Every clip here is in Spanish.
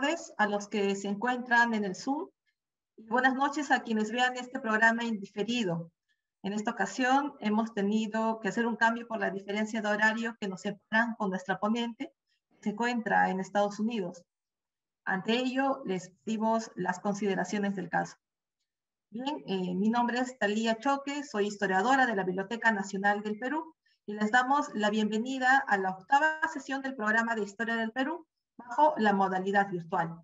tardes a los que se encuentran en el Zoom y buenas noches a quienes vean este programa indiferido. En esta ocasión hemos tenido que hacer un cambio por la diferencia de horario que nos separan con nuestra ponente, que se encuentra en Estados Unidos. Ante ello, les pedimos las consideraciones del caso. Bien, eh, mi nombre es Talía Choque, soy historiadora de la Biblioteca Nacional del Perú y les damos la bienvenida a la octava sesión del programa de Historia del Perú, bajo la modalidad virtual.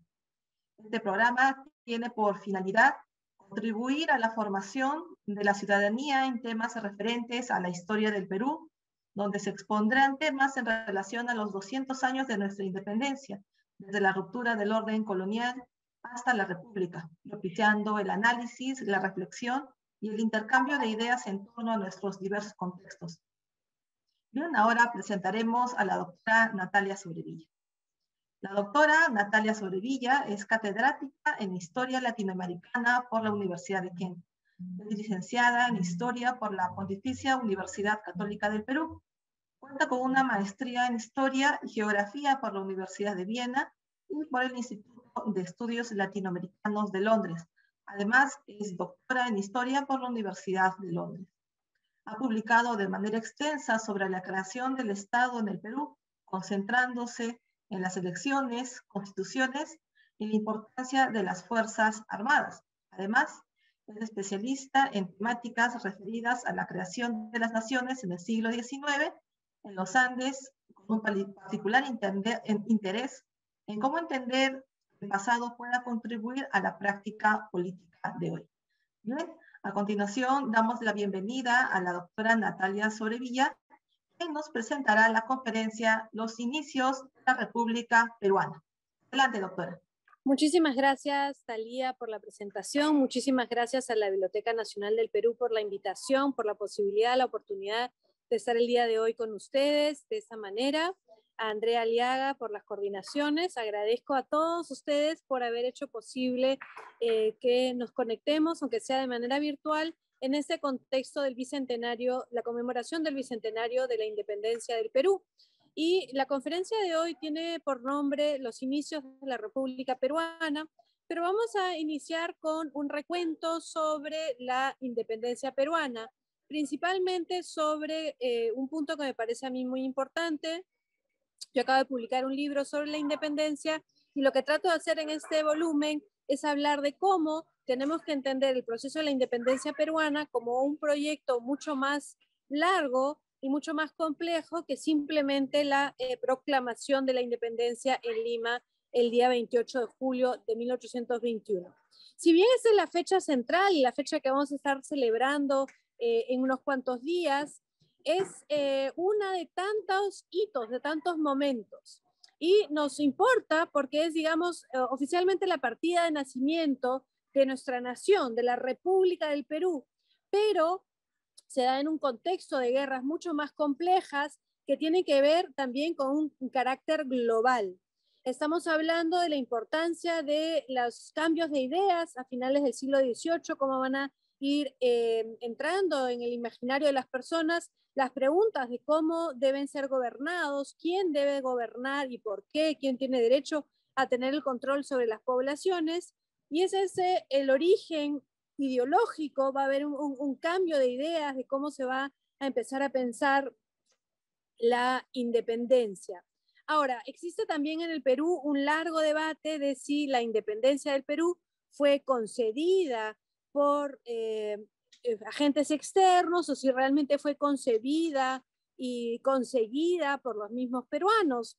Este programa tiene por finalidad contribuir a la formación de la ciudadanía en temas referentes a la historia del Perú, donde se expondrán temas en relación a los 200 años de nuestra independencia, desde la ruptura del orden colonial hasta la República, propiciando el análisis, la reflexión y el intercambio de ideas en torno a nuestros diversos contextos. Bien, ahora presentaremos a la doctora Natalia Sobrevilla. La doctora Natalia Sobrevilla es catedrática en Historia Latinoamericana por la Universidad de Kent. Es licenciada en Historia por la Pontificia Universidad Católica del Perú. Cuenta con una maestría en Historia y Geografía por la Universidad de Viena y por el Instituto de Estudios Latinoamericanos de Londres. Además, es doctora en Historia por la Universidad de Londres. Ha publicado de manera extensa sobre la creación del Estado en el Perú, concentrándose en en las elecciones, constituciones y la importancia de las Fuerzas Armadas. Además, es especialista en temáticas referidas a la creación de las naciones en el siglo XIX en los Andes, con un particular interés en cómo entender el pasado pueda contribuir a la práctica política de hoy. Bien, a continuación damos la bienvenida a la doctora Natalia Sobrevilla, nos presentará la conferencia Los inicios de la República Peruana. Adelante, doctora. Muchísimas gracias, Talía, por la presentación. Muchísimas gracias a la Biblioteca Nacional del Perú por la invitación, por la posibilidad, la oportunidad de estar el día de hoy con ustedes de esa manera. A Andrea Aliaga por las coordinaciones. Agradezco a todos ustedes por haber hecho posible eh, que nos conectemos, aunque sea de manera virtual, en este contexto del bicentenario, la conmemoración del bicentenario de la independencia del Perú. Y la conferencia de hoy tiene por nombre Los inicios de la República Peruana, pero vamos a iniciar con un recuento sobre la independencia peruana, principalmente sobre eh, un punto que me parece a mí muy importante. Yo acabo de publicar un libro sobre la independencia y lo que trato de hacer en este volumen es hablar de cómo tenemos que entender el proceso de la independencia peruana como un proyecto mucho más largo y mucho más complejo que simplemente la eh, proclamación de la independencia en Lima el día 28 de julio de 1821. Si bien esa es la fecha central y la fecha que vamos a estar celebrando eh, en unos cuantos días, es eh, una de tantos hitos, de tantos momentos y nos importa porque es, digamos, eh, oficialmente la partida de nacimiento de nuestra nación, de la República del Perú, pero se da en un contexto de guerras mucho más complejas que tienen que ver también con un, carácter global. Estamos hablando de la importancia de los cambios de ideas a finales del siglo XVIII, cómo van a ir eh, entrando en el imaginario de las personas las preguntas de cómo deben ser gobernados, quién debe gobernar y por qué, quién tiene derecho a tener el control sobre las poblaciones. Y ese es el origen ideológico, va a haber un cambio de ideas de cómo se va a empezar a pensar la independencia. Ahora, existe también en el Perú un largo debate de si la independencia del Perú fue concedida por eh, eh, agentes externos o si realmente fue concebida y conseguida por los mismos peruanos.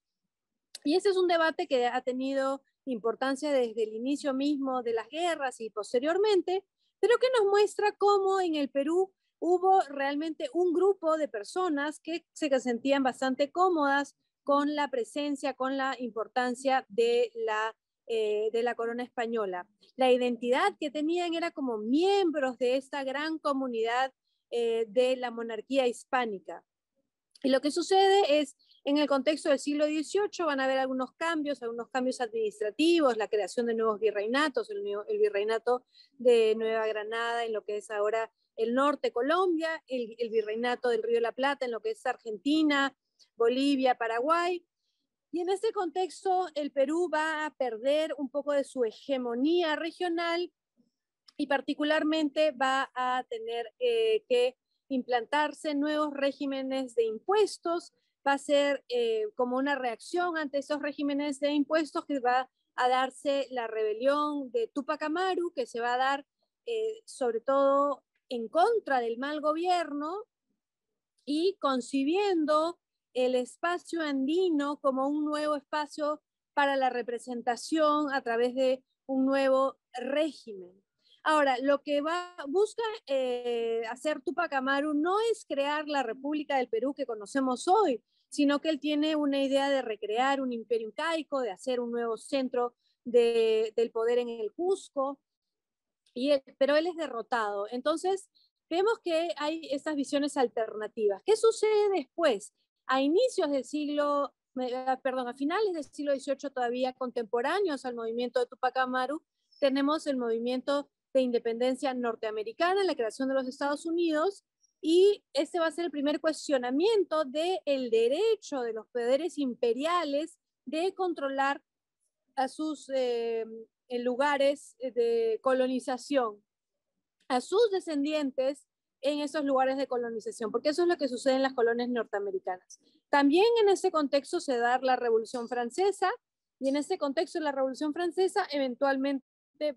Y ese es un debate que ha tenido importancia desde el inicio mismo de las guerras y posteriormente, pero que nos muestra cómo en el Perú hubo realmente un grupo de personas que se sentían bastante cómodas con la presencia, con la importancia de la eh, de la corona española. La identidad que tenían era como miembros de esta gran comunidad eh, de la monarquía hispánica. Y lo que sucede es, en el contexto del siglo XVIII van a haber algunos cambios, algunos cambios administrativos, la creación de nuevos virreinatos, el, virreinato de Nueva Granada en lo que es ahora el norte Colombia, el, el virreinato del Río de la Plata en lo que es Argentina, Bolivia, Paraguay, y en este contexto, el Perú va a perder un poco de su hegemonía regional y particularmente va a tener eh, que implantarse nuevos regímenes de impuestos. Va a ser eh, como una reacción ante esos regímenes de impuestos que va a darse la rebelión de Tupac Amaru, que se va a dar eh, sobre todo en contra del mal gobierno y concibiendo el espacio andino como un nuevo espacio para la representación a través de un nuevo régimen. Ahora, lo que va, busca eh, hacer Tupac Amaru no es crear la República del Perú que conocemos hoy, sino que él tiene una idea de recrear un imperio incaico, de hacer un nuevo centro del poder en el Cusco, y pero él es derrotado. Entonces, vemos que hay estas visiones alternativas. ¿Qué sucede después? a inicios del siglo, eh, perdón, a finales del siglo XVIII, todavía contemporáneos al movimiento de Tupac Amaru, tenemos el movimiento de independencia norteamericana, la creación de los Estados Unidos, y este va a ser el primer cuestionamiento del el derecho de los poderes imperiales de controlar a sus eh, lugares eh, de colonización. A sus descendientes en esos lugares de colonización, porque eso es lo que sucede en las colonias norteamericanas. También en ese contexto se da la Revolución Francesa, y en ese contexto de la Revolución Francesa eventualmente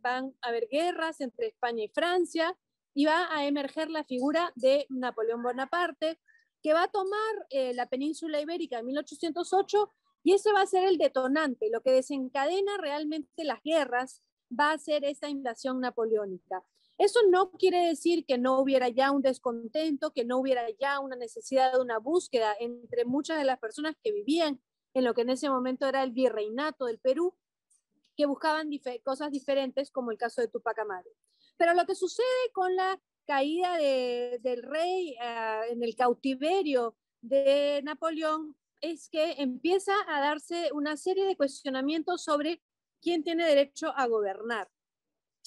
van a haber guerras entre España y Francia, y va a emerger la figura de Napoleón Bonaparte, que va a tomar eh, la península ibérica en 1808 y ese va a ser el detonante, lo que desencadena realmente las guerras va a ser esta invasión napoleónica. Eso no quiere decir que no hubiera ya un descontento, que no hubiera ya una necesidad de una búsqueda entre muchas de las personas que vivían en lo que en ese momento era el virreinato del Perú, que buscaban cosas diferentes, como el caso de Tupac Amaru. Pero lo que sucede con la caída del rey ah, en el cautiverio de Napoleón es que empieza a darse una serie de cuestionamientos sobre quién tiene derecho a gobernar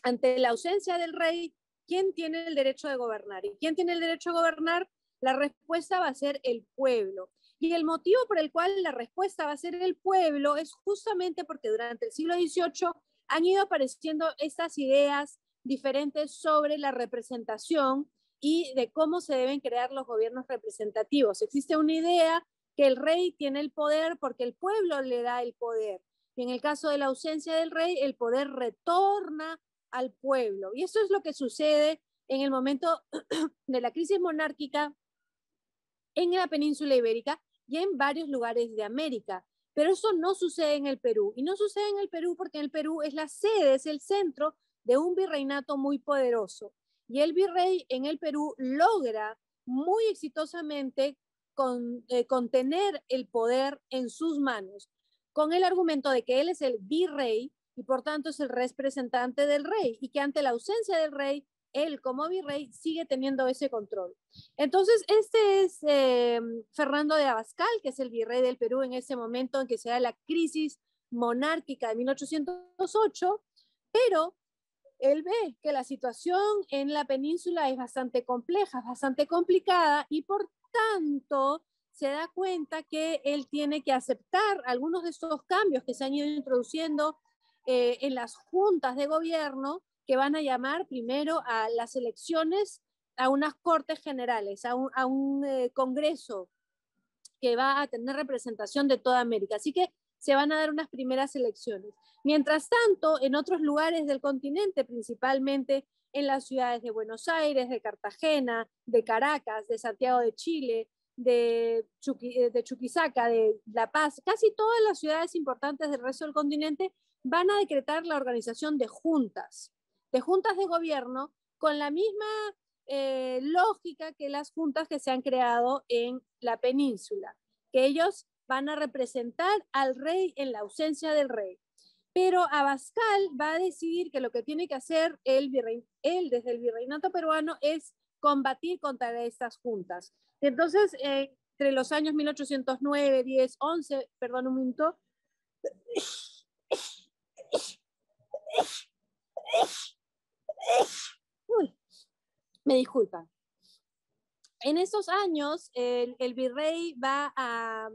ante la ausencia del rey, ¿quién tiene el derecho de gobernar? ¿Y quién tiene el derecho a gobernar? La respuesta va a ser el pueblo. Y el motivo por el cual la respuesta va a ser el pueblo es justamente porque durante el siglo XVIII han ido apareciendo estas ideas diferentes sobre la representación y de cómo se deben crear los gobiernos representativos. Existe una idea que el rey tiene el poder porque el pueblo le da el poder. Y en el caso de la ausencia del rey, el poder retorna al pueblo. Y eso es lo que sucede en el momento de la crisis monárquica en la península ibérica y en varios lugares de América. Pero eso no sucede en el Perú. Y no sucede en el Perú porque el Perú es la sede, es el centro de un virreinato muy poderoso. Y el virrey en el Perú logra muy exitosamente con, eh, contener el poder en sus manos, con el argumento de que él es el virrey y por tanto es el representante del rey y que ante la ausencia del rey, él como virrey sigue teniendo ese control. Entonces, este es eh, Fernando de Abascal, que es el virrey del Perú en ese momento en que se da la crisis monárquica de 1808, pero él ve que la situación en la península es bastante compleja, bastante complicada y por tanto se da cuenta que él tiene que aceptar algunos de estos cambios que se han ido introduciendo eh, en las juntas de gobierno que van a llamar primero a las elecciones, a unas cortes generales, a un, eh, congreso que va a tener representación de toda América. Así que se van a dar unas primeras elecciones. Mientras tanto, en otros lugares del continente, principalmente en las ciudades de Buenos Aires, de Cartagena, de Caracas, de Santiago de Chile, de, eh, de Chuquisaca, de La Paz, casi todas las ciudades importantes del resto del continente van a decretar la organización de juntas, de juntas de gobierno, con la misma eh, lógica que las juntas que se han creado en la península, que ellos van a representar al rey en la ausencia del rey. Pero Abascal va a decidir que lo que tiene que hacer el él desde el virreinato peruano es combatir contra estas juntas. Entonces, eh, entre los años 1809, 10, 11, perdón un minuto, me disculpa En esos años, el, el virrey va a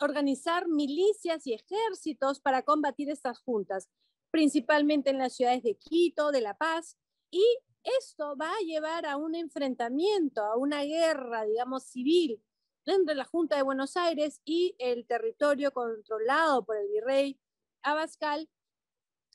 organizar milicias y ejércitos para combatir estas juntas, principalmente en las ciudades de Quito, de La Paz, y esto va a llevar a un enfrentamiento, a una guerra, digamos, civil entre la Junta de Buenos Aires y el territorio controlado por el virrey Abascal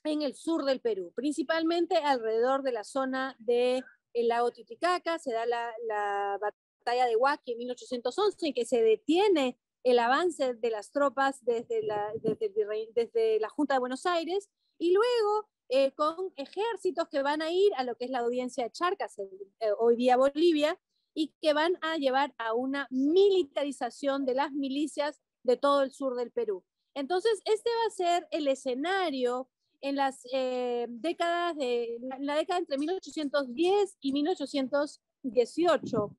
en el sur del Perú, principalmente alrededor de la zona del eh, lago Titicaca, se da la, batalla de Huaki en 1811, en que se detiene el avance de las tropas desde la, desde, la Junta de Buenos Aires, y luego eh, con ejércitos que van a ir a lo que es la audiencia de Charcas, eh, hoy día Bolivia, y que van a llevar a una militarización de las milicias de todo el sur del Perú. Entonces, este va a ser el escenario en las eh, décadas de la década entre 1810 y 1818.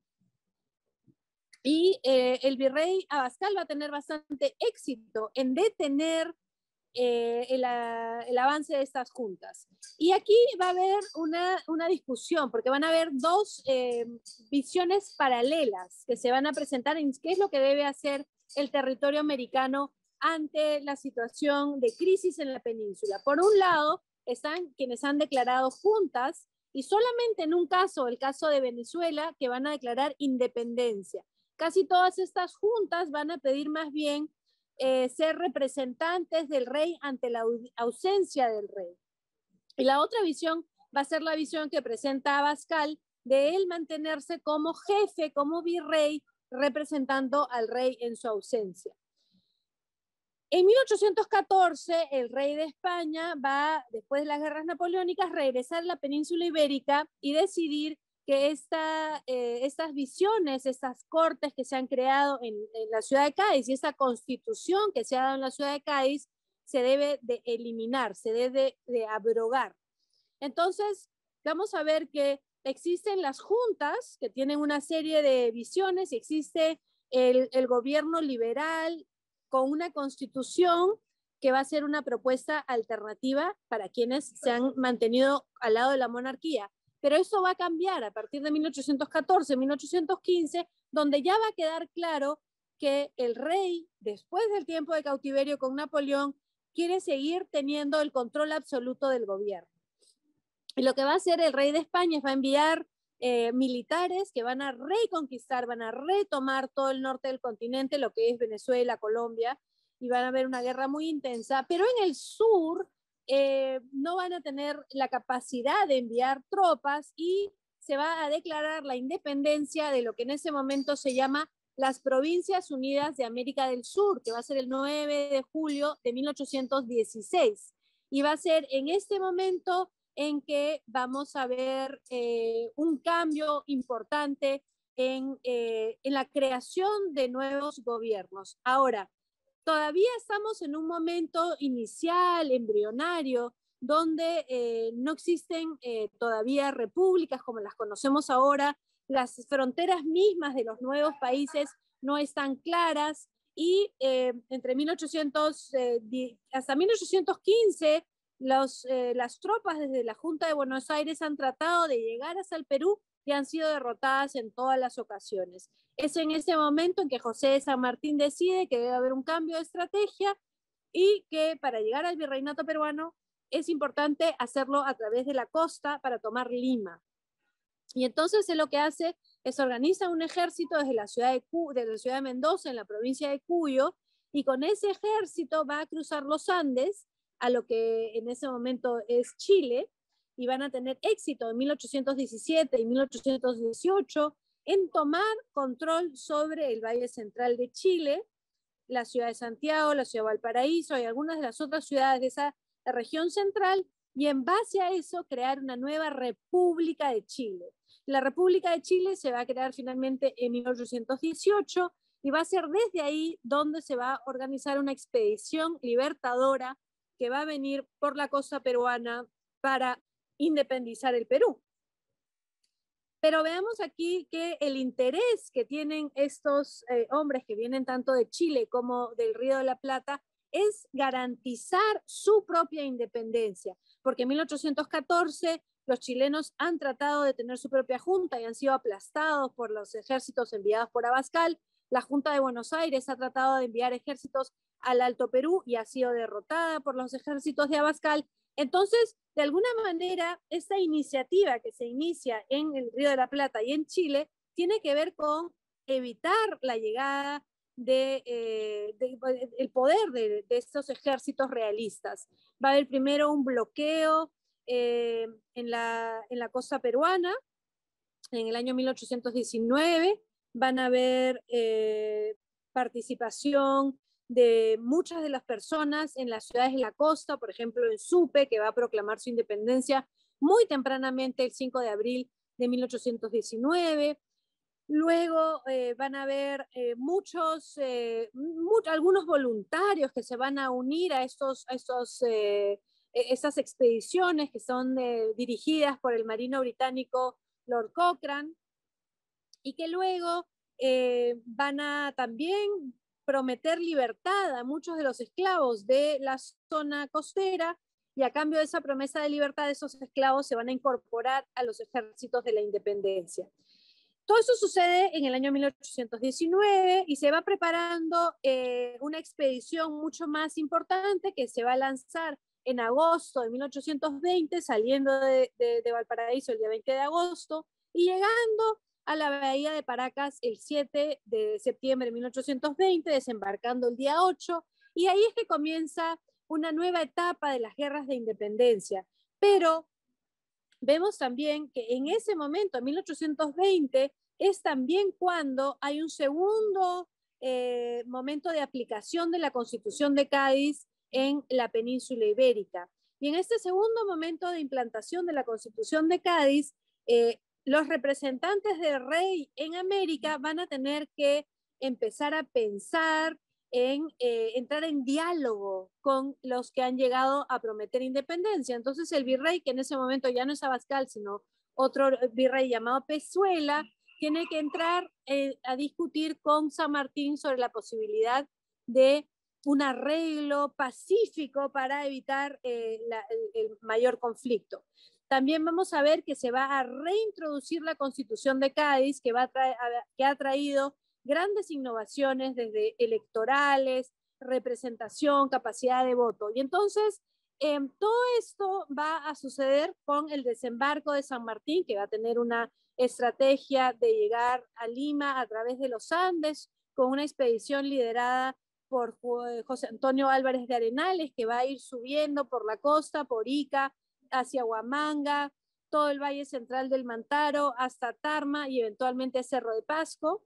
Y eh, el virrey Abascal va a tener bastante éxito en detener eh, el, avance de estas juntas. Y aquí va a haber una, una discusión, porque van a haber dos visiones paralelas que se van a presentar en qué es lo que debe hacer el territorio americano ante la situación de crisis en la península. Por un lado, están quienes han declarado juntas y solamente en un caso, el caso de Venezuela, que van a declarar independencia. Casi todas estas juntas van a pedir más bien eh, ser representantes del rey ante la ausencia del rey. Y la otra visión va a ser la visión que presenta Abascal de él mantenerse como jefe, como virrey, representando al rey en su ausencia. En 1814, el rey de España va, después de las guerras napoleónicas, regresar a la península ibérica y decidir que eh, estas visiones, estas cortes que se han creado en, la ciudad de Cádiz y esta constitución que se ha dado en la ciudad de Cádiz se debe de eliminar, se debe de, abrogar. Entonces, vamos a ver que existen las juntas que tienen una serie de visiones, existe el, el gobierno liberal con una constitución que va a ser una propuesta alternativa para quienes se han mantenido al lado de la monarquía. Pero eso va a cambiar a partir de 1814, 1815, donde ya va a quedar claro que el rey, después del tiempo de cautiverio con Napoleón, quiere seguir teniendo el control absoluto del gobierno. Y lo que va a hacer el rey de España es va a enviar eh, militares que van a reconquistar, van a retomar todo el norte del continente, lo que es Venezuela, Colombia, y van a haber una guerra muy intensa, pero en el sur eh, no van a tener la capacidad de enviar tropas y se va a declarar la independencia de lo que en ese momento se llama las Provincias Unidas de América del Sur, que va a ser el 9 de julio de 1816. Y va a ser en este momento en que vamos a ver eh, un cambio importante eh, en, la creación de nuevos gobiernos. Ahora, todavía estamos en un momento inicial, embrionario, donde eh, no existen todavía repúblicas como las conocemos ahora, las fronteras mismas de los nuevos países no están claras y entre 1800, hasta 1815 eh, las tropas desde la Junta de Buenos Aires han tratado de llegar hasta el Perú y han sido derrotadas en todas las ocasiones. Es en ese momento en que José de San Martín decide que debe haber un cambio de estrategia y que para llegar al virreinato peruano es importante hacerlo a través de la costa para tomar Lima. Y entonces él lo que hace es organiza un ejército desde la ciudad de, desde la ciudad de Mendoza, en la provincia de Cuyo, y con ese ejército va a cruzar los Andes a lo que en ese momento es Chile y van a tener éxito en 1817 y 1818 en tomar control sobre el Valle Central de Chile, la ciudad de Santiago, la ciudad de Valparaíso y algunas de las otras ciudades de esa región central, y en base a eso crear una nueva República de Chile. La República de Chile se va a crear finalmente en 1818 y va a ser desde ahí donde se va a organizar una expedición libertadora que va a venir por la costa peruana para independizar el Perú. Pero veamos aquí que el interés que tienen estos eh, hombres que vienen tanto de Chile como del Río de la Plata es garantizar su propia independencia, porque en 1814 los chilenos han tratado de tener su propia junta y han sido aplastados por los ejércitos enviados por Abascal. La Junta de Buenos Aires ha tratado de enviar ejércitos al Alto Perú y ha sido derrotada por los ejércitos de Abascal. Entonces, de alguna manera, esta iniciativa que se inicia en el Río de la Plata y en Chile tiene que ver con evitar la llegada de, eh, poder de, estos ejércitos realistas. Va a haber primero un bloqueo eh, en, la, costa peruana en el año 1819. Van a haber eh, participación de muchas de las personas en las ciudades de la costa, por ejemplo en Supe, que va a proclamar su independencia muy tempranamente el 5 de abril de 1819. Luego eh, van a haber eh, muchos, eh, algunos voluntarios que se van a unir a, estos, e-, expediciones que son dirigidas por el marino británico Lord Cochrane y que luego van a también prometer libertad a muchos de los esclavos de la zona costera y a cambio de esa promesa de libertad esos esclavos se van a incorporar a los ejércitos de la independencia. Todo eso sucede en el año 1819 y se va preparando eh, una expedición mucho más importante que se va a lanzar en agosto de 1820, saliendo de, de, de Valparaíso el día 20 de agosto y llegando a la bahía de Paracas el 7 de septiembre de 1820, desembarcando el día 8, y ahí es que comienza una nueva etapa de las guerras de independencia. Pero vemos también que en ese momento, en 1820, es también cuando hay un segundo eh, momento de aplicación de la Constitución de Cádiz en la península ibérica. Y en este segundo momento de implantación de la Constitución de Cádiz, eh, los representantes del rey en América van a tener que empezar a pensar en eh, entrar en diálogo con los que han llegado a prometer independencia. Entonces el virrey, que en ese momento ya no es Abascal, sino otro virrey llamado Pezuela, tiene que entrar eh, a discutir con San Martín sobre la posibilidad de un arreglo pacífico para evitar eh, el mayor conflicto. También vamos a ver que se va a reintroducir la Constitución de Cádiz, que, que ha traído grandes innovaciones desde electorales, representación, capacidad de voto. Y entonces, em, todo esto va a suceder con el desembarco de San Martín, que va a tener una estrategia de llegar a Lima a través de los Andes, con una expedición liderada por eh, José Antonio Álvarez de Arenales, que va a ir subiendo por la costa, por Ica, hacia Huamanga, todo el valle central del Mantaro, hasta Tarma y eventualmente Cerro de Pasco,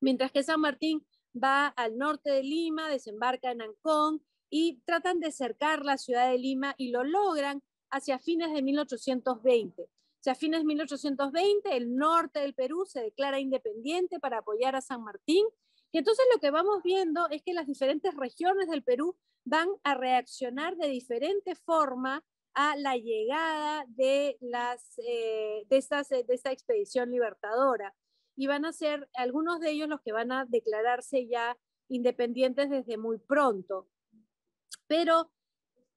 mientras que San Martín va al norte de Lima, desembarca en Ancón y tratan de cercar la ciudad de Lima y lo logran hacia fines de 1820. Hacia a fines de 1820 el norte del Perú se declara independiente para apoyar a San Martín. Y entonces lo que vamos viendo es que las diferentes regiones del Perú van a reaccionar de diferente forma a la llegada de, las, eh, de, eh, de esta expedición libertadora. Y van a ser algunos de ellos los que van a declararse ya independientes desde muy pronto. Pero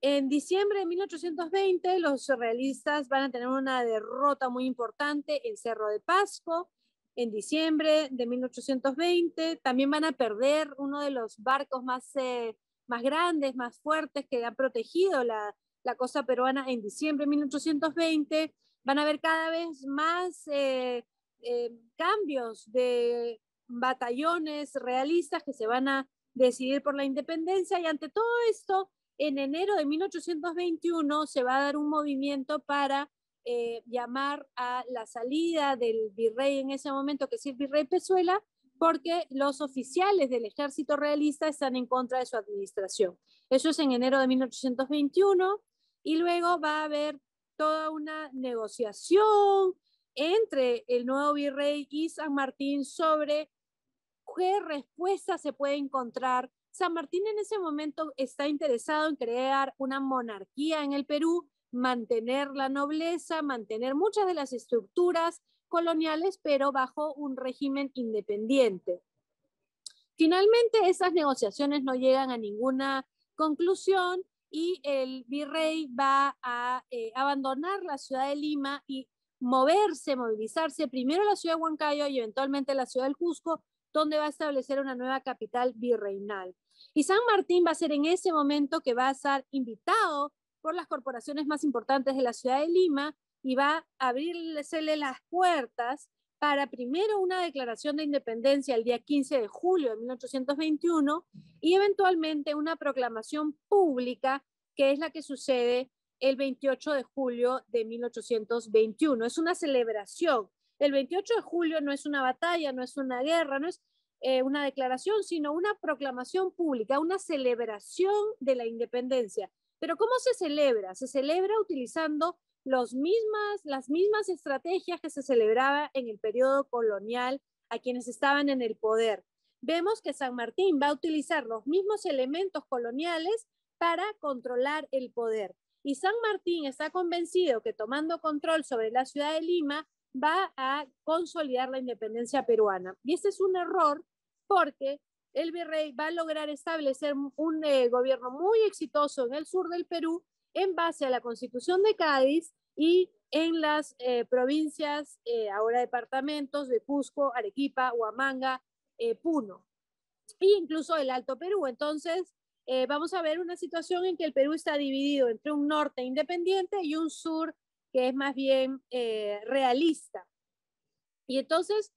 en diciembre de 1820 los realistas van a tener una derrota muy importante en Cerro de Pasco. En diciembre de 1820 también van a perder uno de los barcos más, eh, más grandes, más fuertes que han protegido la, la costa peruana en diciembre de 1820, van a haber cada vez más eh, eh, cambios de batallones realistas que se van a decidir por la independencia y ante todo esto, en enero de 1821 se va a dar un movimiento para eh, llamar a la salida del virrey en ese momento, que es el virrey Pezuela, porque los oficiales del ejército realista están en contra de su administración. Eso es en enero de 1821. Y luego va a haber toda una negociación entre el nuevo virrey y San Martín sobre qué respuesta se puede encontrar. San Martín en ese momento está interesado en crear una monarquía en el Perú, mantener la nobleza, mantener muchas de las estructuras coloniales, pero bajo un régimen independiente. Finalmente, esas negociaciones no llegan a ninguna conclusión y el virrey va a eh, abandonar la ciudad de Lima y moverse, movilizarse primero a la ciudad de Huancayo y eventualmente a la ciudad del Cusco, donde va a establecer una nueva capital virreinal. Y San Martín va a ser en ese momento que va a ser invitado por las corporaciones más importantes de la ciudad de Lima y va a abrirle las puertas para primero una declaración de independencia el día 15 de julio de 1821 y eventualmente una proclamación pública que es la que sucede el 28 de julio de 1821. Es una celebración. El 28 de julio no es una batalla, no es una guerra, no es eh, una declaración, sino una proclamación pública, una celebración de la independencia. Pero ¿cómo se celebra? Se celebra utilizando mismas, las mismas estrategias que se celebraba en el periodo colonial a quienes estaban en el poder. Vemos que San Martín va a utilizar los mismos elementos coloniales para controlar el poder. Y San Martín está convencido que tomando control sobre la ciudad de Lima va a consolidar la independencia peruana. Y este es un error porque el virrey va a lograr establecer un eh, gobierno muy exitoso en el sur del Perú en base a la Constitución de Cádiz y en las eh, provincias, eh, ahora departamentos de Cusco, Arequipa, Huamanga, eh, Puno e incluso el Alto Perú. Entonces, vamos a ver una situación en que el Perú está dividido entre un norte independiente y un sur que es más bien realista. Y entonces,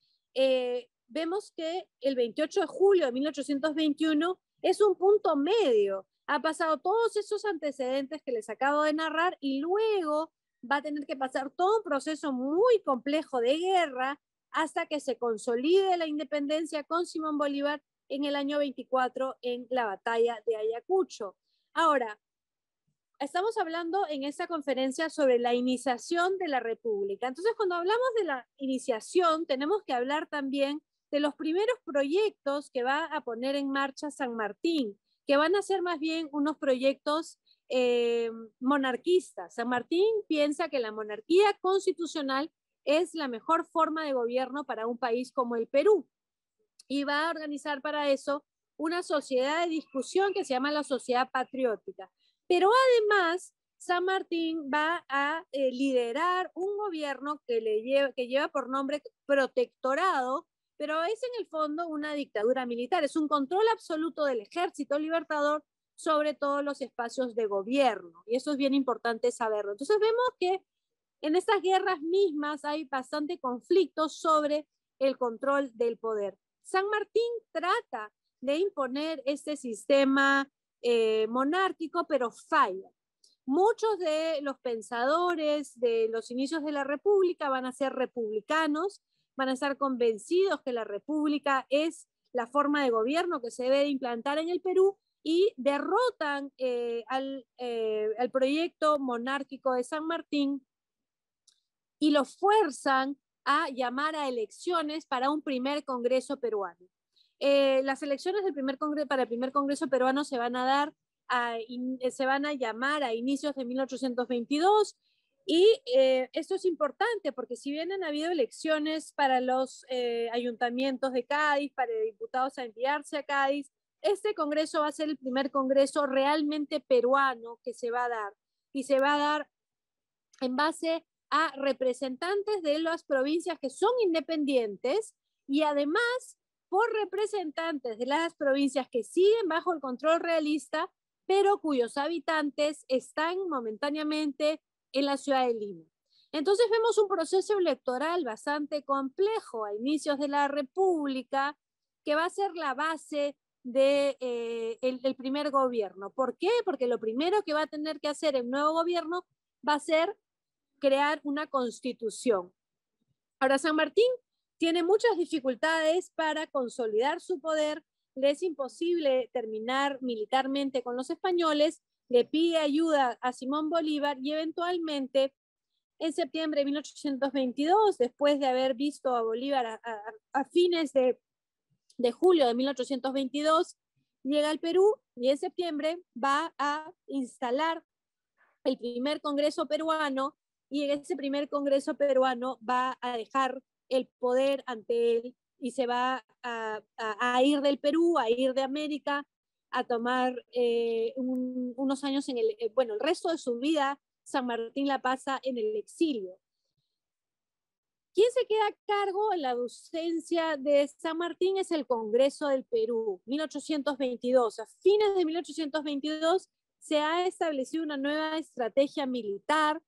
vemos que el 28 de julio de 1821 es un punto medio ha pasado todos esos antecedentes que les acabo de narrar y luego va a tener que pasar todo un proceso muy complejo de guerra hasta que se consolide la independencia con Simón Bolívar en el año 24 en la batalla de Ayacucho. Ahora, estamos hablando en esta conferencia sobre la iniciación de la República. Entonces, cuando hablamos de la iniciación, tenemos que hablar también de los primeros proyectos que va a poner en marcha San Martín que van a ser más bien unos proyectos eh, monarquistas. San Martín piensa que la monarquía constitucional es la mejor forma de gobierno para un país como el Perú y va a organizar para eso una sociedad de discusión que se llama la sociedad patriótica. Pero además, San Martín va a eh, liderar un gobierno que, le que lleva por nombre protectorado pero es en el fondo una dictadura militar, es un control absoluto del ejército libertador sobre todos los espacios de gobierno, y eso es bien importante saberlo. Entonces vemos que en estas guerras mismas hay bastante conflicto sobre el control del poder. San Martín trata de imponer este sistema eh, monárquico, pero falla. Muchos de los pensadores de los inicios de la República van a ser republicanos, van a estar convencidos que la república es la forma de gobierno que se debe implantar en el Perú y derrotan eh, eh, al, proyecto monárquico de San Martín y lo fuerzan a llamar a elecciones para un primer Congreso peruano. Eh, las elecciones del primer para el primer Congreso peruano se van a dar, se van a llamar a inicios de 1822 y eh, esto es importante porque si bien han habido elecciones para los eh, ayuntamientos de Cádiz, para diputados a enviarse a Cádiz, este Congreso va a ser el primer Congreso realmente peruano que se va a dar y se va a dar en base a representantes de las provincias que son independientes y además por representantes de las provincias que siguen bajo el control realista, pero cuyos habitantes están momentáneamente en la ciudad de Lima. Entonces vemos un proceso electoral bastante complejo a inicios de la República, que va a ser la base del eh, primer gobierno. ¿Por qué? Porque lo primero que va a tener que hacer el nuevo gobierno va a ser crear una constitución. Ahora, San Martín tiene muchas dificultades para consolidar su poder, le es imposible terminar militarmente con los españoles le pide ayuda a Simón Bolívar y eventualmente en septiembre de 1822, después de haber visto a Bolívar a, fines de, julio de 1822, llega al Perú y en septiembre va a instalar el primer Congreso peruano y en ese primer Congreso peruano va a dejar el poder ante él y se va a, ir del Perú, a ir de América a tomar eh, unos años en el, eh, bueno, el resto de su vida, San Martín la pasa en el exilio. ¿Quién se queda a cargo en la docencia de San Martín? Es el Congreso del Perú, 1822. A fines de 1822 se ha establecido una nueva estrategia militar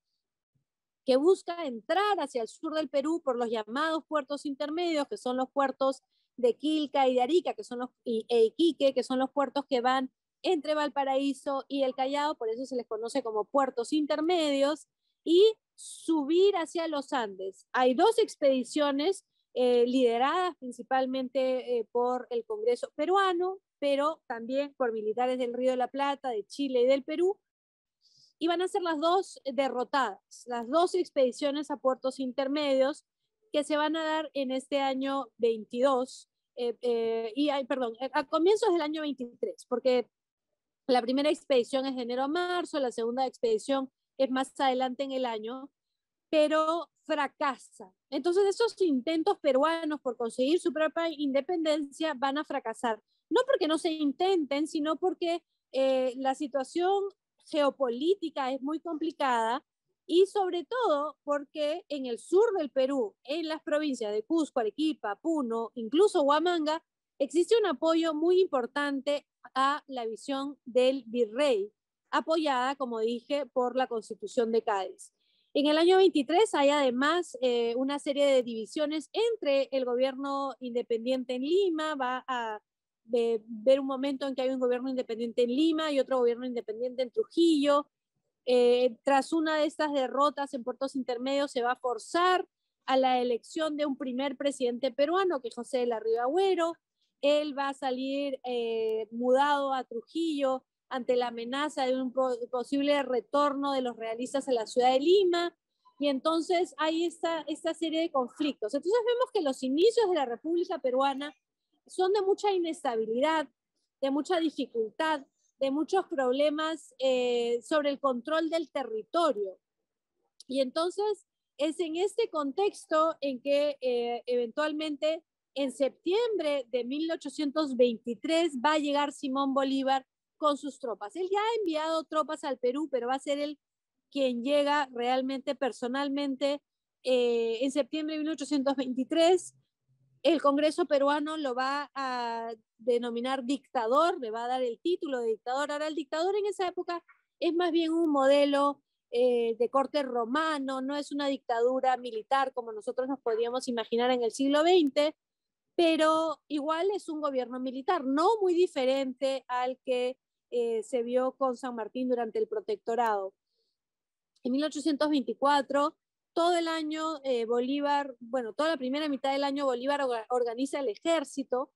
que busca entrar hacia el sur del Perú por los llamados puertos intermedios, que son los puertos de Quilca y de Arica, que son los, y, e Iquique, que son los puertos que van entre Valparaíso y el Callao, por eso se les conoce como puertos intermedios, y subir hacia los Andes. Hay dos expediciones eh, lideradas principalmente eh, por el Congreso peruano, pero también por militares del Río de la Plata, de Chile y del Perú, y van a ser las dos eh, derrotadas, las dos expediciones a puertos intermedios, que se van a dar en este año 22, eh, eh, y perdón, eh, a comienzos del año 23, porque la primera expedición es de enero a marzo, la segunda expedición es más adelante en el año, pero fracasa. Entonces esos intentos peruanos por conseguir su propia independencia van a fracasar, no porque no se intenten, sino porque la situación geopolítica es muy complicada y sobre todo porque en el sur del Perú, en las provincias de Cusco, Arequipa, Puno, incluso Huamanga, existe un apoyo muy importante a la visión del virrey, apoyada, como dije, por la Constitución de Cádiz. En el año 23 hay además eh, una serie de divisiones entre el gobierno independiente en Lima, va a ver un momento en que hay un gobierno independiente en Lima y otro gobierno independiente en Trujillo, eh, tras una de estas derrotas en puertos intermedios se va a forzar a la elección de un primer presidente peruano, que es José de la Agüero. Él va a salir eh, mudado a Trujillo ante la amenaza de un posible retorno de los realistas a la ciudad de Lima. Y entonces hay esta serie de conflictos. Entonces vemos que los inicios de la República Peruana son de mucha inestabilidad, de mucha dificultad, de muchos problemas eh, sobre el control del territorio. Y entonces es en este contexto en que eh, eventualmente en septiembre de 1823 va a llegar Simón Bolívar con sus tropas. Él ya ha enviado tropas al Perú, pero va a ser él quien llega realmente personalmente eh, en septiembre de 1823 el Congreso peruano lo va a denominar dictador, le va a dar el título de dictador. Ahora, el dictador en esa época es más bien un modelo eh, de corte romano, no es una dictadura militar como nosotros nos podríamos imaginar en el siglo XX, pero igual es un gobierno militar, no muy diferente al que eh, se vio con San Martín durante el protectorado. En 1824 todo el año eh, Bolívar, bueno, toda la primera mitad del año Bolívar organiza el ejército,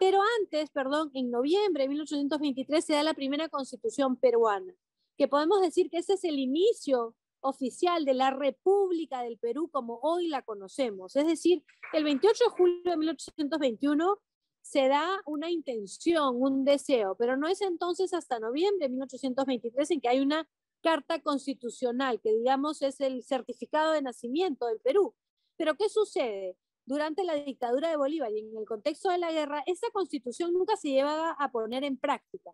pero antes, perdón, en noviembre de 1823 se da la primera constitución peruana, que podemos decir que ese es el inicio oficial de la República del Perú como hoy la conocemos. Es decir, el 28 de julio de 1821 se da una intención, un deseo, pero no es entonces hasta noviembre de 1823 en que hay una carta constitucional, que digamos es el certificado de nacimiento del Perú. Pero ¿qué sucede? Durante la dictadura de Bolívar y en el contexto de la guerra, esa constitución nunca se llevaba a poner en práctica.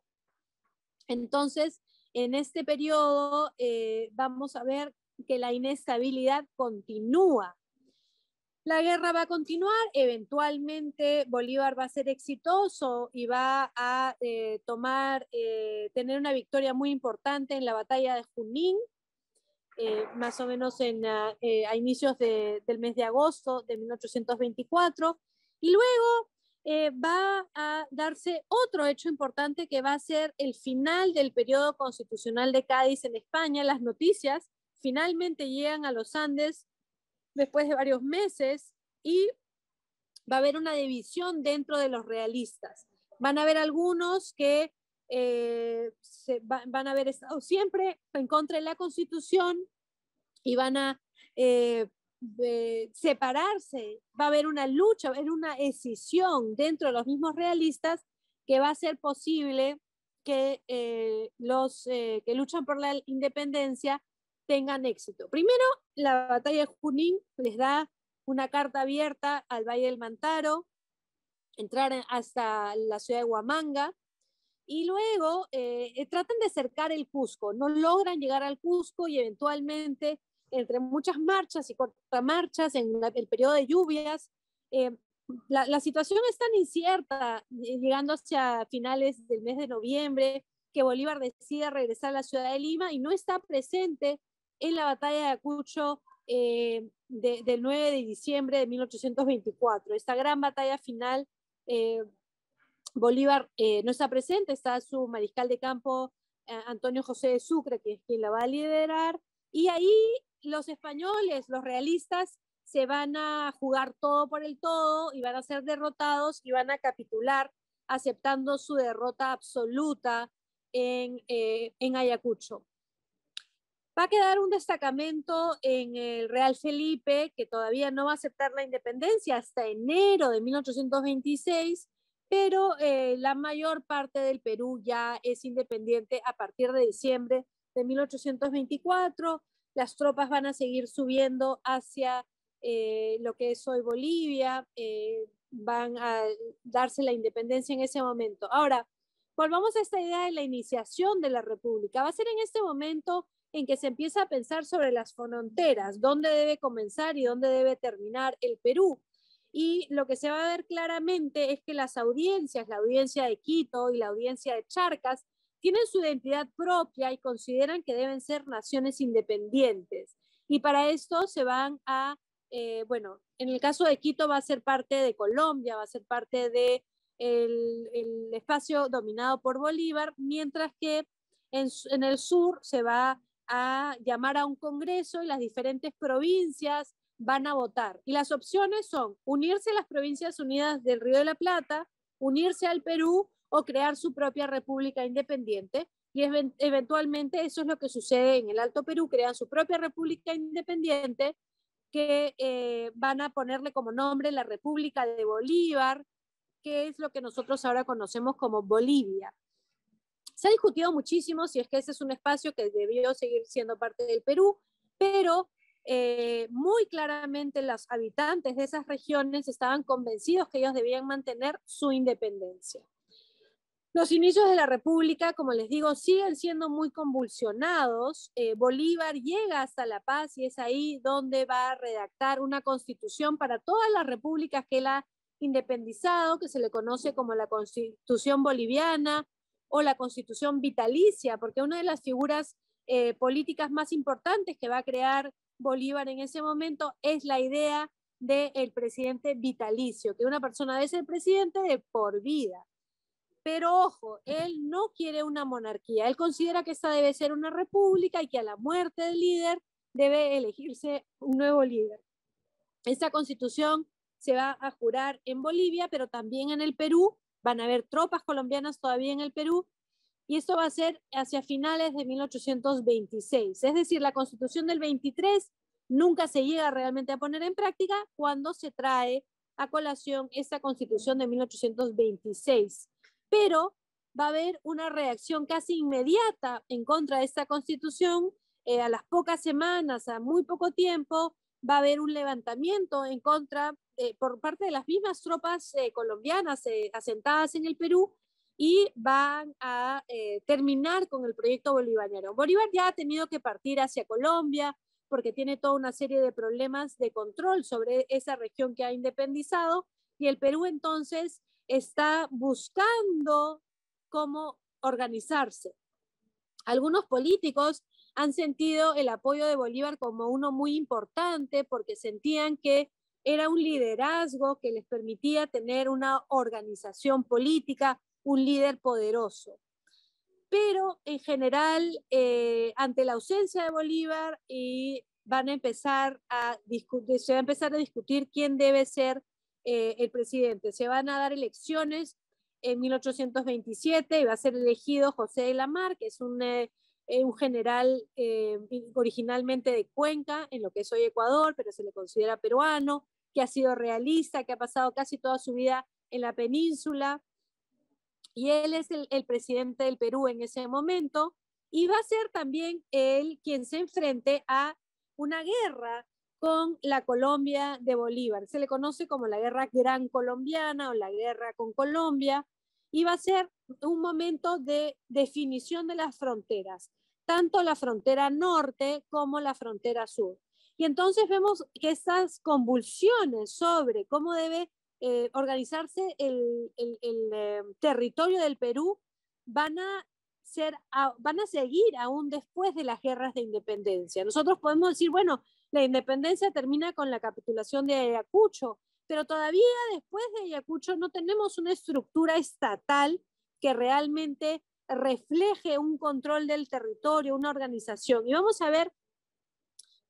Entonces, en este periodo eh, vamos a ver que la inestabilidad continúa. La guerra va a continuar, eventualmente Bolívar va a ser exitoso y va a eh, tomar, eh, tener una victoria muy importante en la batalla de Junín, eh, más o menos a, inicios del mes de agosto de 1824. Y luego va a darse otro hecho importante que va a ser el final del periodo constitucional de Cádiz en España. Las noticias finalmente llegan a los Andes después de varios meses y va a haber una división dentro de los realistas. Van a haber algunos que eh, van a haber estado siempre en contra de la constitución y van a eh, eh, separarse. Va a haber una lucha, va a haber una escisión dentro de los mismos realistas que va a ser posible que los que luchan por la independencia tengan éxito. Primero, la batalla de Junín les da una carta abierta al Valle del Mantaro, entrar hasta la ciudad de Huamanga y luego eh, eh, tratan de cercar el Cusco, no logran llegar al Cusco y eventualmente entre muchas marchas y contramarchas en el periodo de lluvias, eh, la, la, situación es tan incierta, llegando hacia finales del mes de noviembre, que Bolívar decide regresar a la ciudad de Lima y no está presente en la batalla de Ayacucho eh, del 9 de diciembre de 1824. Esta gran batalla final, eh, Bolívar eh, no está presente, está su mariscal de campo, Antonio José de Sucre, que es quien la va a liderar, y ahí los españoles, los realistas, se van a jugar todo por el todo y van a ser derrotados y van a capitular aceptando su derrota absoluta en, en Ayacucho. Va a quedar un destacamento en el Real Felipe, que todavía no va a aceptar la independencia hasta enero de 1826, pero eh, la mayor parte del Perú ya es independiente a partir de diciembre de 1824. Las tropas van a seguir subiendo hacia eh, lo que es hoy Bolivia, eh, van a darse la independencia en ese momento. Ahora, volvamos a esta idea de la iniciación de la República. Va a ser en este momento en que se empieza a pensar sobre las fronteras, dónde debe comenzar y dónde debe terminar el Perú. Y lo que se va a ver claramente es que las audiencias, la audiencia de Quito y la audiencia de Charcas, tienen su identidad propia y consideran que deben ser naciones independientes. Y para esto se van a, eh, bueno, en el caso de Quito va a ser parte de Colombia, va a ser parte de el, espacio dominado por Bolívar, mientras que en, en, el sur se va a llamar a un congreso y las diferentes provincias van a votar. Y las opciones son unirse a las Provincias Unidas del Río de la Plata, unirse al Perú o crear su propia república independiente. Y eventualmente eso es lo que sucede en el Alto Perú, crean su propia república independiente que eh, van a ponerle como nombre la República de Bolívar, que es lo que nosotros ahora conocemos como Bolivia. Se ha discutido muchísimo si es que ese es un espacio que debió seguir siendo parte del Perú, pero eh, muy claramente los habitantes de esas regiones estaban convencidos que ellos debían mantener su independencia. Los inicios de la República, como les digo, siguen siendo muy convulsionados. Eh, Bolívar llega hasta La Paz y es ahí donde va a redactar una constitución para todas las repúblicas que él ha independizado, que se le conoce como la Constitución Boliviana, o la constitución vitalicia, porque una de las figuras eh, políticas más importantes que va a crear Bolívar en ese momento es la idea del presidente vitalicio, que una persona debe ser presidente de por vida. Pero ojo, él no quiere una monarquía, él considera que esta debe ser una república y que a la muerte del líder debe elegirse un nuevo líder. Esta constitución se va a jurar en Bolivia, pero también en el Perú, van a haber tropas colombianas todavía en el Perú y esto va a ser hacia finales de 1826. Es decir, la constitución del 23 nunca se llega realmente a poner en práctica cuando se trae a colación esta constitución de 1826. Pero va a haber una reacción casi inmediata en contra de esta constitución. Eh, a las pocas semanas, a muy poco tiempo, va a haber un levantamiento en contra por parte de las mismas tropas eh, colombianas eh, asentadas en el Perú y van a eh, terminar con el proyecto bolivariano. Bolívar ya ha tenido que partir hacia Colombia porque tiene toda una serie de problemas de control sobre esa región que ha independizado y el Perú entonces está buscando cómo organizarse. Algunos políticos han sentido el apoyo de Bolívar como uno muy importante porque sentían que era un liderazgo que les permitía tener una organización política, un líder poderoso. Pero en general, eh, ante la ausencia de Bolívar, y van a empezar a se va a empezar a discutir quién debe ser eh, el presidente. Se van a dar elecciones en 1827 y va a ser elegido José de Lamar, que es un eh, eh, un general eh, originalmente de Cuenca, en lo que es hoy Ecuador, pero se le considera peruano, que ha sido realista, que ha pasado casi toda su vida en la península. Y él es el, el presidente del Perú en ese momento y va a ser también él quien se enfrente a una guerra con la Colombia de Bolívar. Se le conoce como la guerra gran colombiana o la guerra con Colombia, y va a ser un momento de definición de las fronteras, tanto la frontera norte como la frontera sur. Y entonces vemos que esas convulsiones sobre cómo debe eh, organizarse el, em, territorio del Perú van a, van a seguir aún después de las guerras de independencia. Nosotros podemos decir, bueno, la independencia termina con la capitulación de Ayacucho, pero todavía después de Ayacucho no tenemos una estructura estatal que realmente refleje un control del territorio, una organización. Y vamos a ver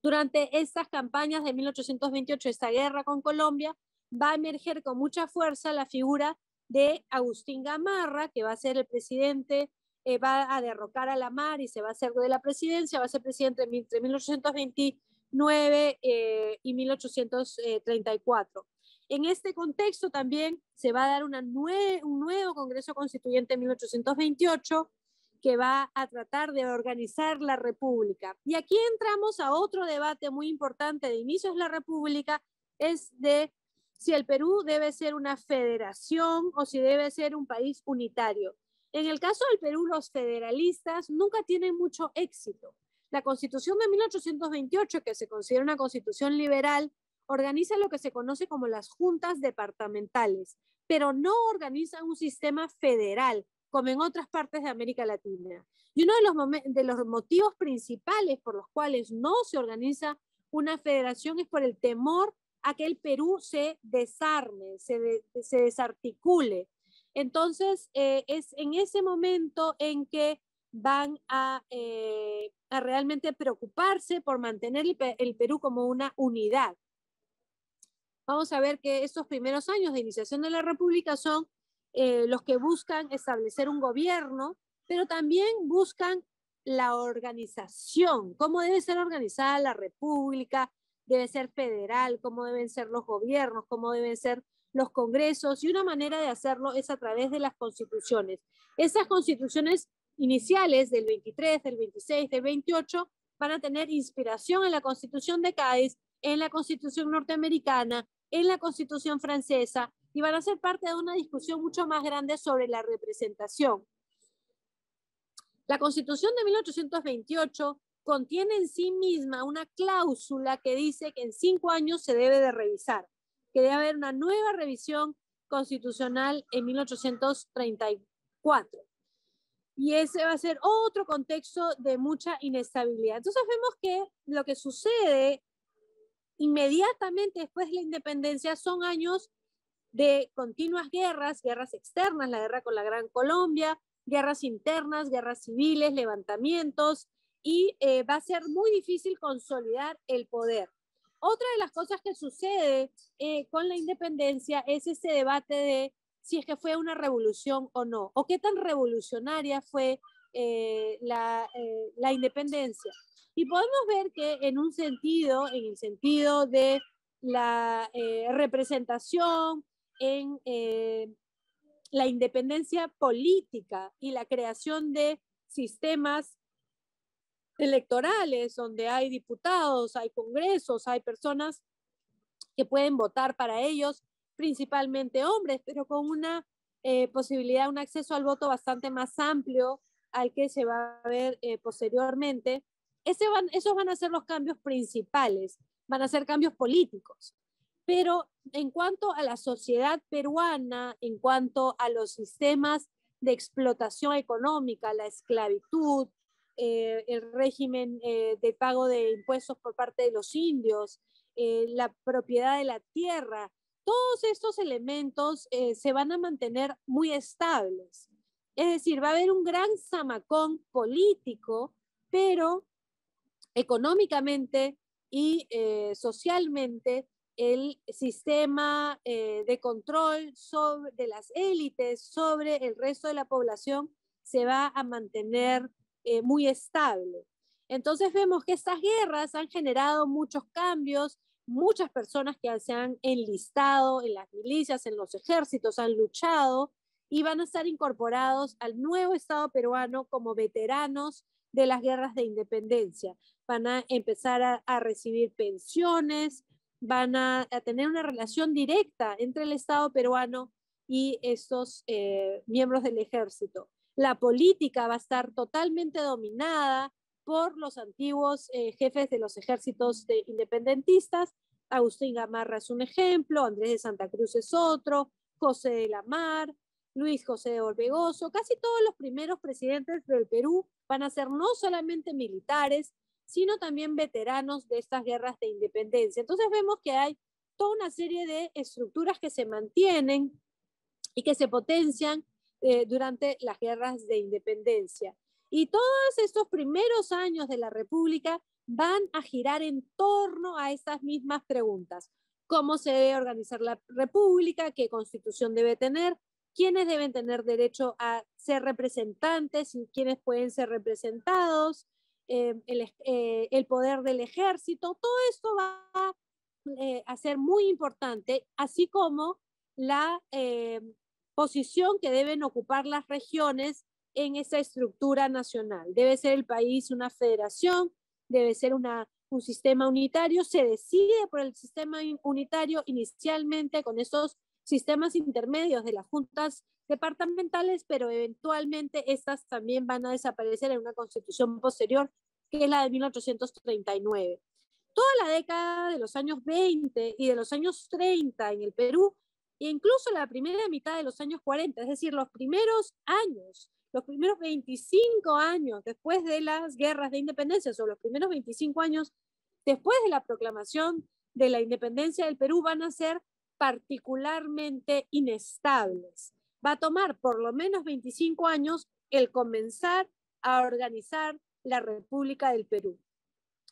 durante estas campañas de 1828, esta guerra con Colombia, va a emerger con mucha fuerza la figura de Agustín Gamarra, que va a ser el presidente, eh, va a derrocar a la mar y se va a hacer de la presidencia, va a ser presidente entre 1829 eh, y 1834. En este contexto también se va a dar un nuevo Congreso Constituyente en 1828 que va a tratar de organizar la República. Y aquí entramos a otro debate muy importante de inicios de la República, es de si el Perú debe ser una federación o si debe ser un país unitario. En el caso del Perú, los federalistas nunca tienen mucho éxito. La constitución de 1828, que se considera una constitución liberal, organiza lo que se conoce como las juntas departamentales, pero no organiza un sistema federal como en otras partes de América Latina. Y uno de los, motivos principales por los cuales no se organiza una federación es por el temor a que el Perú se desarme, se, desarticule. Entonces, eh, es en ese momento en que van a, eh, realmente preocuparse por mantener el Perú como una unidad vamos a ver que estos primeros años de iniciación de la República son eh, los que buscan establecer un gobierno, pero también buscan la organización, cómo debe ser organizada la República, debe ser federal, cómo deben ser los gobiernos, cómo deben ser los congresos, y una manera de hacerlo es a través de las constituciones. Esas constituciones iniciales del 23, del 26, del 28 van a tener inspiración en la constitución de Cádiz en la Constitución norteamericana, en la Constitución francesa, y van a ser parte de una discusión mucho más grande sobre la representación. La Constitución de 1828 contiene en sí misma una cláusula que dice que en cinco años se debe de revisar, que debe haber una nueva revisión constitucional en 1834. Y ese va a ser otro contexto de mucha inestabilidad. Entonces vemos que lo que sucede inmediatamente después de la independencia son años de continuas guerras, guerras externas, la guerra con la Gran Colombia, guerras internas, guerras civiles, levantamientos, y eh, va a ser muy difícil consolidar el poder. Otra de las cosas que sucede eh, con la independencia es ese debate de si es que fue una revolución o no, o qué tan revolucionaria fue eh, la independencia. Y podemos ver que en un sentido, en el sentido de la eh, representación, en eh, la independencia política y la creación de sistemas electorales donde hay diputados, hay congresos, hay personas que pueden votar para ellos, principalmente hombres, pero con una eh, posibilidad, un acceso al voto bastante más amplio al que se va a ver posteriormente esos van a ser los cambios principales, van a ser cambios políticos. Pero en cuanto a la sociedad peruana, en cuanto a los sistemas de explotación económica, la esclavitud, eh, el régimen eh, de pago de impuestos por parte de los indios, eh, la propiedad de la tierra, todos estos elementos se van a mantener muy estables. Es decir, va a haber un gran zamacón político, pero económicamente y eh, socialmente el sistema eh, de control de las élites sobre el resto de la población se va a mantener eh, muy estable. Entonces vemos que estas guerras han generado muchos cambios, muchas personas que se han enlistado en las milicias, en los ejércitos, han luchado y van a estar incorporados al nuevo Estado peruano como veteranos de las guerras de independencia van a empezar a, recibir pensiones, van a, tener una relación directa entre el Estado peruano y estos eh, miembros del ejército. La política va a estar totalmente dominada por los antiguos eh, jefes de los ejércitos independentistas. Agustín Gamarra es un ejemplo, Andrés de Santa Cruz es otro, José de la Mar, Luis José de Orbegoso, casi todos los primeros presidentes del Perú van a ser no solamente militares, sino también veteranos de estas guerras de independencia. Entonces vemos que hay toda una serie de estructuras que se mantienen y que se potencian eh, durante las guerras de independencia. Y todos estos primeros años de la República van a girar en torno a estas mismas preguntas. ¿Cómo se debe organizar la República? ¿Qué constitución debe tener? ¿Quiénes deben tener derecho a ser representantes y quiénes pueden ser representados? Em, eh, el, poder del ejército, todo esto va a eh, ser muy importante, así como la eh, posición que deben ocupar las regiones en esa estructura nacional. Debe ser el país una federación, debe ser una, un sistema unitario, se decide por el sistema unitario inicialmente con esos sistemas intermedios de las juntas departamentales, pero eventualmente estas también van a desaparecer en una constitución posterior, que es la de 1839. Toda la década de los años 20 y de los años 30 en el Perú, e incluso la primera mitad de los años 40, es decir, los primeros años, los primeros 25 años después de las guerras de independencia, o los primeros 25 años después de la proclamación de la independencia del Perú, van a ser particularmente inestables va a tomar por lo menos 25 años el comenzar a organizar la República del Perú.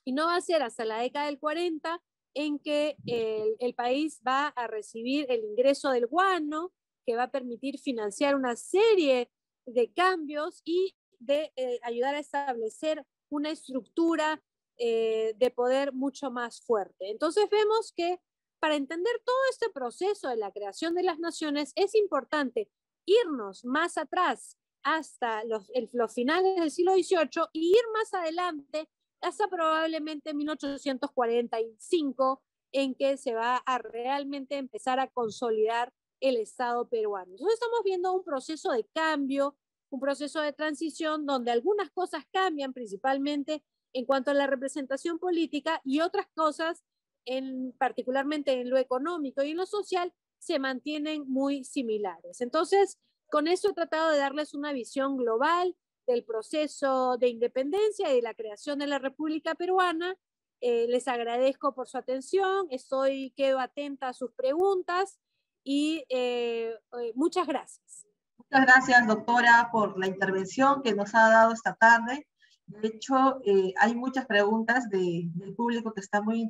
Y no va a ser hasta la década del 40 en que el, país va a recibir el ingreso del guano, que va a permitir financiar una serie de cambios y de eh, ayudar a establecer una estructura eh, de poder mucho más fuerte. Entonces vemos que para entender todo este proceso de la creación de las naciones es importante irnos más atrás hasta los, los finales del siglo XVIII y ir más adelante hasta probablemente 1845, en que se va a realmente empezar a consolidar el Estado peruano. Entonces estamos viendo un proceso de cambio, un proceso de transición donde algunas cosas cambian principalmente en cuanto a la representación política y otras cosas en, particularmente en lo económico y en lo social se mantienen muy similares. Entonces, con esto he tratado de darles una visión global del proceso de independencia y de la creación de la República Peruana. Eh, les agradezco por su atención, estoy, quedo atenta a sus preguntas y eh, eh, muchas gracias. Muchas gracias, doctora, por la intervención que nos ha dado esta tarde. De hecho, hay muchas preguntas del público que está muy,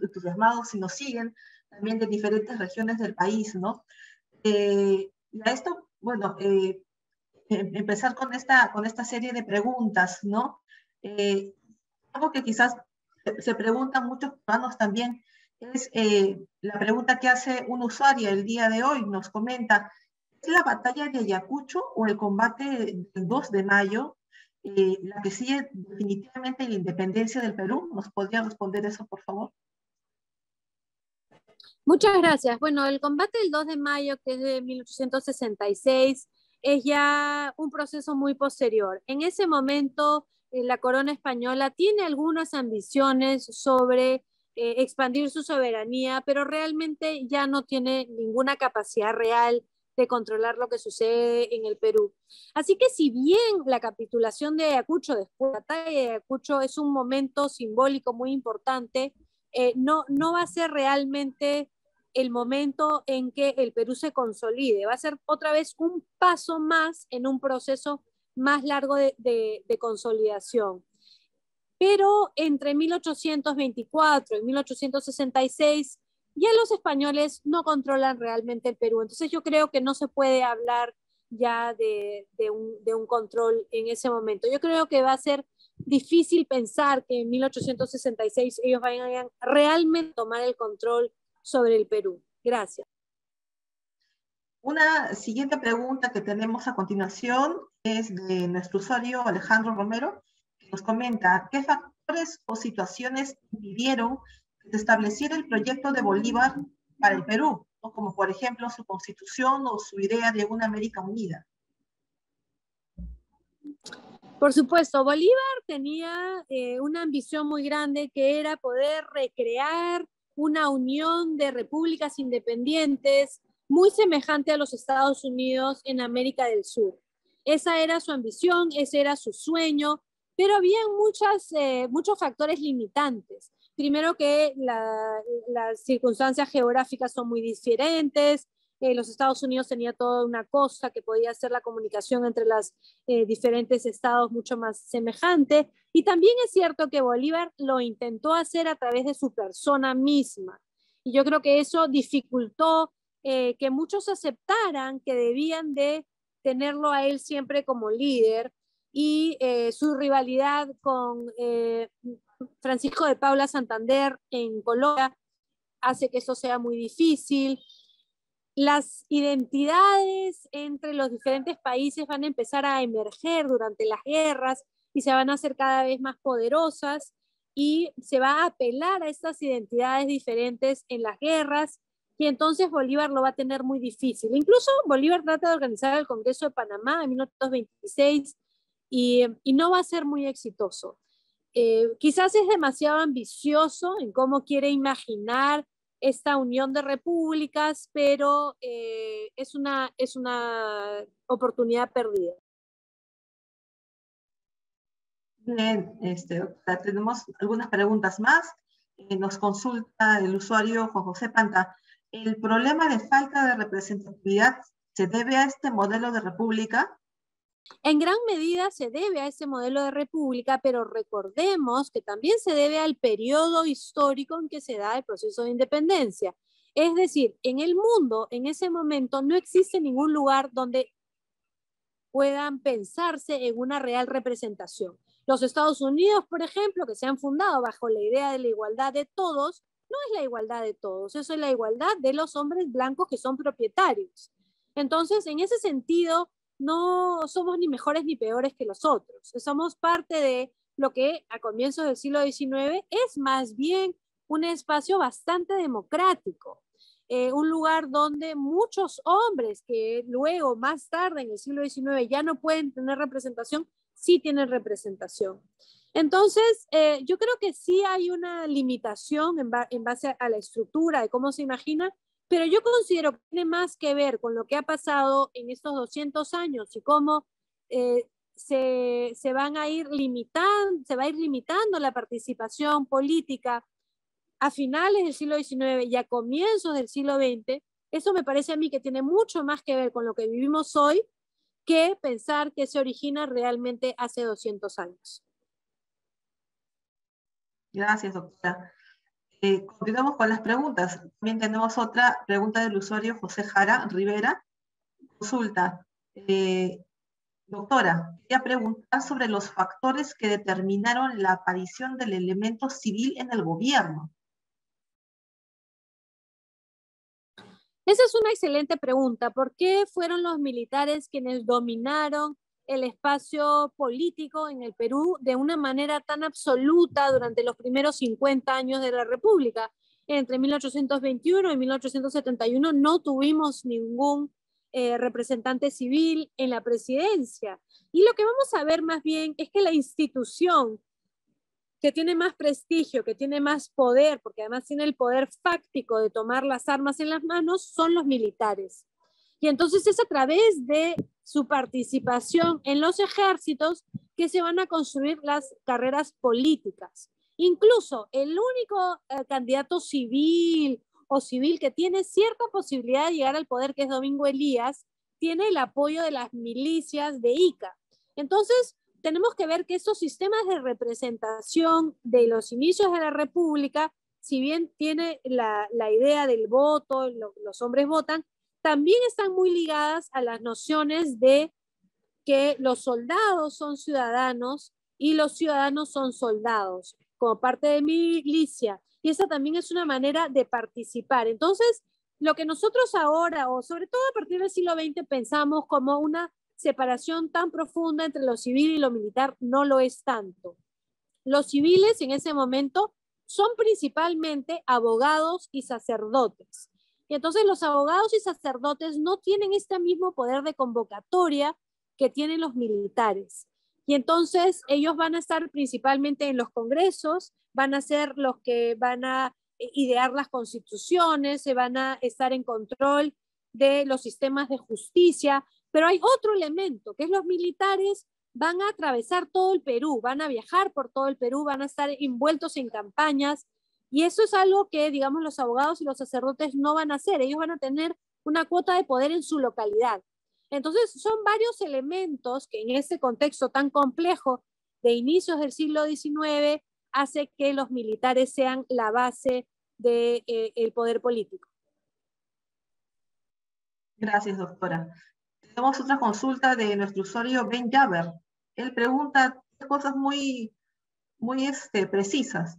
entusiasmado, si nos siguen también de diferentes regiones del país, ¿no? Eh, a esto, bueno, eh, em, empezar con esta, con esta serie de preguntas, ¿no? Eh, algo que quizás se preguntan muchos peruanos también es la pregunta que hace un usuario el día de hoy, nos comenta, ¿es la batalla de Ayacucho o el combate del 2 de mayo la que sigue definitivamente la independencia del Perú? ¿Nos podría responder eso, por favor? Muchas gracias. Bueno, el combate del 2 de mayo, que es de 1866, es ya un proceso muy posterior. En ese momento, eh, la corona española tiene algunas ambiciones sobre eh, expandir su soberanía, pero realmente ya no tiene ninguna capacidad real de controlar lo que sucede en el Perú. Así que si bien la capitulación de Ayacucho después de la de Ayacucho es un momento simbólico muy importante, eh, no, no va a ser realmente el momento en que el Perú se consolide, va a ser otra vez un paso más en un proceso más largo de, consolidación. Pero entre 1824 y 1866 ya los españoles no controlan realmente el Perú. Entonces yo creo que no se puede hablar ya de, de, un, control en ese momento. Yo creo que va a ser difícil pensar que en 1866 ellos vayan a realmente tomar el control sobre el Perú. Gracias. Una siguiente pregunta que tenemos a continuación es de nuestro usuario Alejandro Romero, que nos comenta, ¿qué factores o situaciones impidieron que se el proyecto de Bolívar para el Perú, como por ejemplo su constitución o su idea de una América unida? Por supuesto, Bolívar tenía eh, una ambición muy grande que era poder recrear una unión de repúblicas independientes muy semejante a los Estados Unidos en América del Sur. Esa era su ambición, ese era su sueño, pero había muchas, eh, muchos factores limitantes. Primero que las circunstancias geográficas son muy diferentes, eh, los Estados Unidos tenía toda una cosa que podía hacer la comunicación entre los eh, diferentes estados mucho más semejante. Y también es cierto que Bolívar lo intentó hacer a través de su persona misma. Y yo creo que eso dificultó eh, que muchos aceptaran que debían de tenerlo a él siempre como líder y su rivalidad con Francisco de Paula Santander en Colombia hace que eso sea muy difícil las identidades entre los diferentes países van a empezar a emerger durante las guerras y se van a hacer cada vez más poderosas y se va a apelar a estas identidades diferentes en las guerras y entonces Bolívar lo va a tener muy difícil. Incluso Bolívar trata de organizar el Congreso de Panamá en 1926 y, y no va a ser muy exitoso. Eh, quizás es demasiado ambicioso en cómo quiere imaginar esta unión de repúblicas, pero eh, es, una, es una oportunidad perdida. Bien, este, tenemos algunas preguntas más. Eh, nos consulta el usuario Juan José Panta. ¿El problema de falta de representatividad se debe a este modelo de república? En gran medida se debe a ese modelo de república, pero recordemos que también se debe al periodo histórico en que se da el proceso de independencia. Es decir, en el mundo, en ese momento, no existe ningún lugar donde puedan pensarse en una real representación. Los Estados Unidos, por ejemplo, que se han fundado bajo la idea de la igualdad de todos, no es la igualdad de todos, eso es la igualdad de los hombres blancos que son propietarios. Entonces, en ese sentido, no somos ni mejores ni peores que los otros. Somos parte de lo que a comienzos del siglo XIX es más bien un espacio bastante democrático, eh, un lugar donde muchos hombres que luego, más tarde, en el siglo XIX, ya no pueden tener representación, sí tienen representación. Entonces, eh, yo creo que sí hay una limitación en base a la estructura de cómo se imagina, pero yo considero que tiene más que ver con lo que ha pasado en estos 200 años y cómo eh, se, van a ir se va a ir limitando la participación política a finales del siglo XIX y a comienzos del siglo XX, eso me parece a mí que tiene mucho más que ver con lo que vivimos hoy que pensar que se origina realmente hace 200 años. Gracias, doctora. Eh, continuamos con las preguntas. También tenemos otra pregunta del usuario José Jara Rivera. Consulta. Eh, doctora, quería preguntar sobre los factores que determinaron la aparición del elemento civil en el gobierno. Esa es una excelente pregunta. ¿Por qué fueron los militares quienes dominaron el espacio político en el Perú de una manera tan absoluta durante los primeros 50 años de la República. Entre 1821 y 1871 no tuvimos ningún eh, representante civil en la presidencia. Y lo que vamos a ver más bien es que la institución que tiene más prestigio, que tiene más poder, porque además tiene el poder fáctico de tomar las armas en las manos, son los militares. Y entonces es a través de su participación en los ejércitos que se van a construir las carreras políticas. Incluso el único eh, candidato civil o civil que tiene cierta posibilidad de llegar al poder, que es Domingo Elías, tiene el apoyo de las milicias de ICA. Entonces, tenemos que ver que estos sistemas de representación de los inicios de la República, si bien tiene la, idea del voto, los hombres votan, también están muy ligadas a las nociones de que los soldados son ciudadanos y los ciudadanos son soldados, como parte de mi milicia. Y esa también es una manera de participar. Entonces, lo que nosotros ahora, o sobre todo a partir del siglo XX, pensamos como una separación tan profunda entre lo civil y lo militar, no lo es tanto. Los civiles en ese momento son principalmente abogados y sacerdotes. Y entonces los abogados y sacerdotes no tienen este mismo poder de convocatoria que tienen los militares. Y entonces ellos van a estar principalmente en los congresos, van a ser los que van a eh, idear las constituciones, se van a estar en control de los sistemas de justicia, pero hay otro elemento, que es los militares van a atravesar todo el Perú, van a viajar por todo el Perú, van a estar envueltos en campañas, y eso es algo que, digamos, los abogados y los sacerdotes no van a hacer. Ellos van a tener una cuota de poder en su localidad. Entonces, son varios elementos que en ese contexto tan complejo de inicios del siglo XIX hace que los militares sean la base del de, eh, el poder político. Gracias, doctora. Tenemos otra consulta de nuestro usuario Ben Jaber. Él pregunta cosas muy, muy este, precisas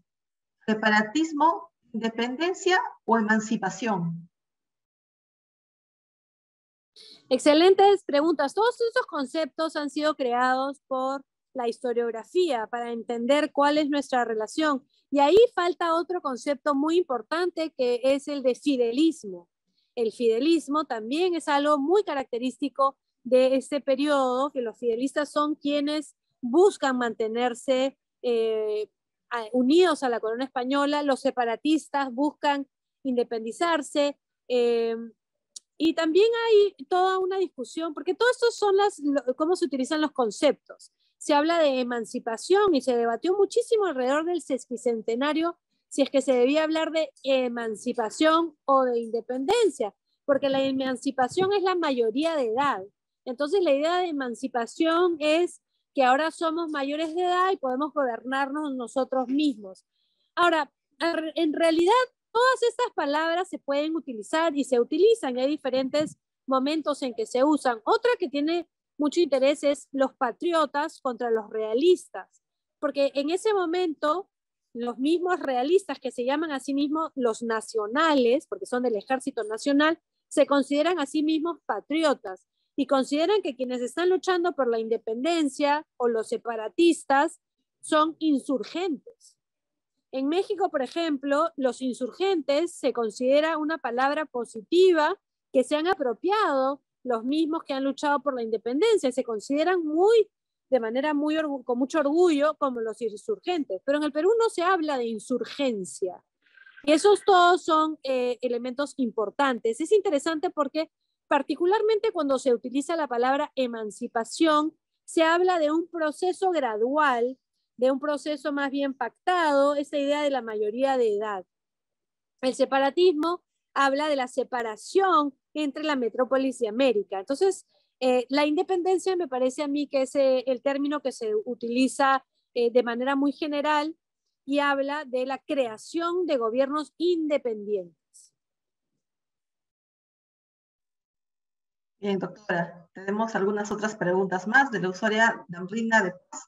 separatismo, independencia o emancipación. Excelentes preguntas. Todos esos conceptos han sido creados por la historiografía para entender cuál es nuestra relación. Y ahí falta otro concepto muy importante que es el de fidelismo. El fidelismo también es algo muy característico de este periodo, que los fidelistas son quienes buscan mantenerse eh, unidos a la corona española, los separatistas buscan independizarse. Eh, y también hay toda una discusión, porque todo estos son las, cómo se utilizan los conceptos. Se habla de emancipación y se debatió muchísimo alrededor del sesquicentenario si es que se debía hablar de emancipación o de independencia, porque la emancipación es la mayoría de edad. Entonces la idea de emancipación es que ahora somos mayores de edad y podemos gobernarnos nosotros mismos. Ahora, en realidad, todas estas palabras se pueden utilizar y se utilizan. en diferentes momentos en que se usan. Otra que tiene mucho interés es los patriotas contra los realistas, porque en ese momento los mismos realistas que se llaman a sí mismos los nacionales, porque son del ejército nacional, se consideran a sí mismos patriotas y consideran que quienes están luchando por la independencia o los separatistas son insurgentes. En México, por ejemplo, los insurgentes se considera una palabra positiva que se han apropiado los mismos que han luchado por la independencia, se consideran muy de manera muy con mucho orgullo como los insurgentes, pero en el Perú no se habla de insurgencia. Y esos todos son eh, elementos importantes. Es interesante porque Particularmente cuando se utiliza la palabra emancipación, se habla de un proceso gradual, de un proceso más bien pactado, esta idea de la mayoría de edad. El separatismo habla de la separación entre la metrópolis y América. Entonces, eh, la independencia me parece a mí que es eh, el término que se utiliza eh, de manera muy general y habla de la creación de gobiernos independientes. Bien, doctora, tenemos algunas otras preguntas más de la usuaria Damrina de Paz.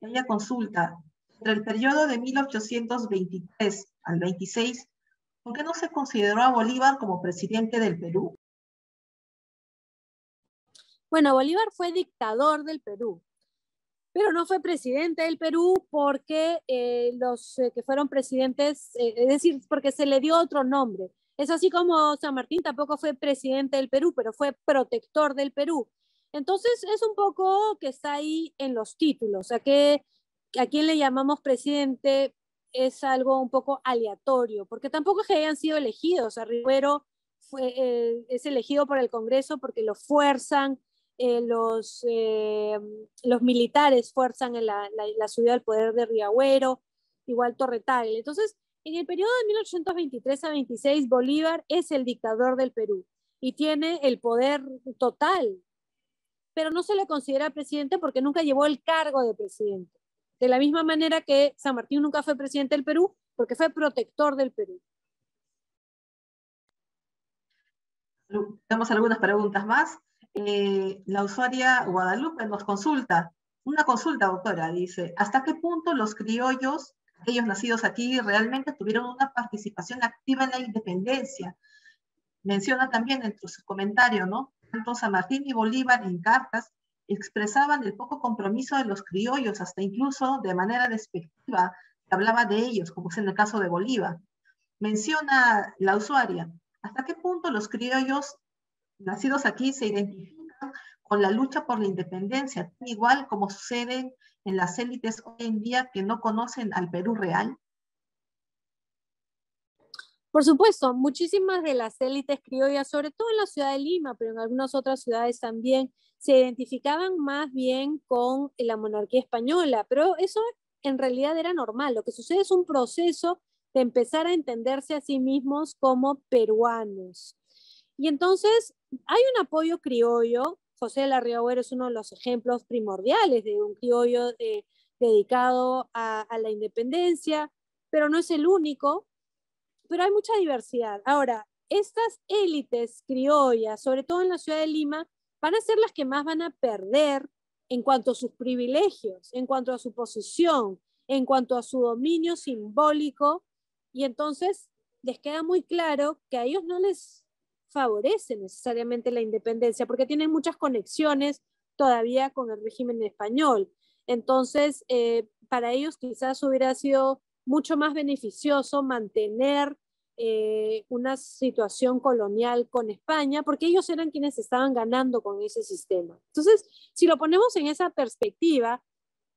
Ella consulta, entre el periodo de 1823 al 26, ¿por qué no se consideró a Bolívar como presidente del Perú? Bueno, Bolívar fue dictador del Perú, pero no fue presidente del Perú porque eh, los eh, que fueron presidentes, eh, es decir, porque se le dio otro nombre. Es así como San Martín tampoco fue presidente del Perú, pero fue protector del Perú. Entonces es un poco que está ahí en los títulos, sea, que a quién le llamamos presidente es algo un poco aleatorio, porque tampoco es que hayan sido elegidos. A sea, fue, eh, es elegido por el Congreso porque lo fuerzan, eh, eh, los, militares fuerzan en la, subida al poder de Riagüero, igual Torretal. Entonces, en el periodo de 1823 a 26, Bolívar es el dictador del Perú y tiene el poder total, pero no se le considera presidente porque nunca llevó el cargo de presidente. De la misma manera que San Martín nunca fue presidente del Perú porque fue protector del Perú. Tenemos algunas preguntas más. Eh, la usuaria Guadalupe nos consulta, una consulta, doctora, dice, ¿hasta qué punto los criollos aquellos nacidos aquí realmente tuvieron una participación activa en la independencia. Menciona también en su comentario, ¿no? Tanto San Martín y Bolívar en cartas expresaban el poco compromiso de los criollos, hasta incluso de manera despectiva hablaba de ellos, como es en el caso de Bolívar. Menciona la usuaria, ¿hasta qué punto los criollos nacidos aquí se identifican con la lucha por la independencia, igual como suceden en las élites hoy en día que no conocen al Perú real? Por supuesto, muchísimas de las élites criollas, sobre todo en la ciudad de Lima, pero en algunas otras ciudades también, se identificaban más bien con la monarquía española, pero eso en realidad era normal. Lo que sucede es un proceso de empezar a entenderse a sí mismos como peruanos. Y entonces hay un apoyo criollo José de la Agüero es uno de los ejemplos primordiales de un criollo eh, dedicado a, la independencia, pero no es el único, pero hay mucha diversidad. Ahora, estas élites criollas, sobre todo en la ciudad de Lima, van a ser las que más van a perder en cuanto a sus privilegios, en cuanto a su posición, en cuanto a su dominio simbólico, y entonces les queda muy claro que a ellos no les favorece necesariamente la independencia porque tienen muchas conexiones todavía con el régimen español. Entonces, eh, para ellos quizás hubiera sido mucho más beneficioso mantener eh, una situación colonial con España, porque ellos eran quienes estaban ganando con ese sistema. Entonces, si lo ponemos en esa perspectiva,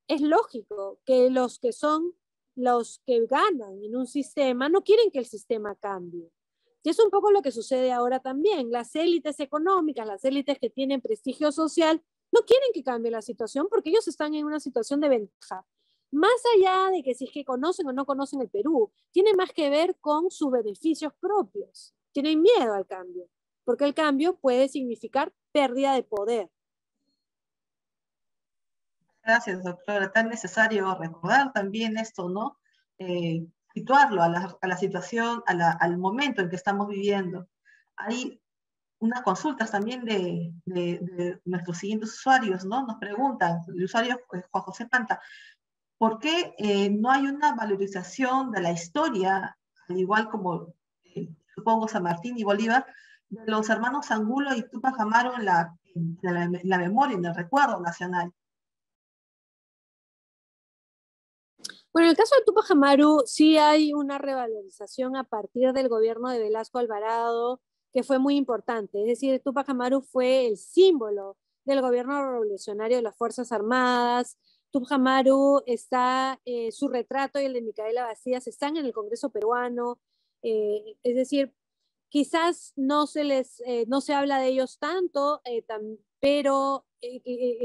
es lógico que los que son los que ganan en un sistema no quieren que el sistema cambie. Y es un poco lo que sucede ahora también. Las élites económicas, las élites que tienen prestigio social, no quieren que cambie la situación porque ellos están en una situación de ventaja. Más allá de que si es que conocen o no conocen el Perú, tiene más que ver con sus beneficios propios. Tienen miedo al cambio, porque el cambio puede significar pérdida de poder. Gracias, doctora. Tan necesario recordar también esto, ¿no? Eh, situarlo a la, situación, al momento en que estamos viviendo. Hay unas consultas también de, nuestros siguientes usuarios, ¿no? Nos preguntan, el usuario Juan José Panta, ¿por qué eh, no hay una valorización de la historia, al igual como eh, supongo San Martín y Bolívar, de los hermanos Angulo y Tupac Amaro la, en la memoria, en el recuerdo nacional? Bueno, en el caso de Tupac Amaru sí hay una revalorización a partir del gobierno de Velasco Alvarado, que fue muy importante. Es decir, Tupac Amaru fue el símbolo del gobierno revolucionario de las Fuerzas Armadas. Tupac Amaru está, eh, su retrato y el de Micaela Bastidas están en el Congreso peruano. Eh, es decir, quizás no se les, eh, no se habla de ellos tanto, pero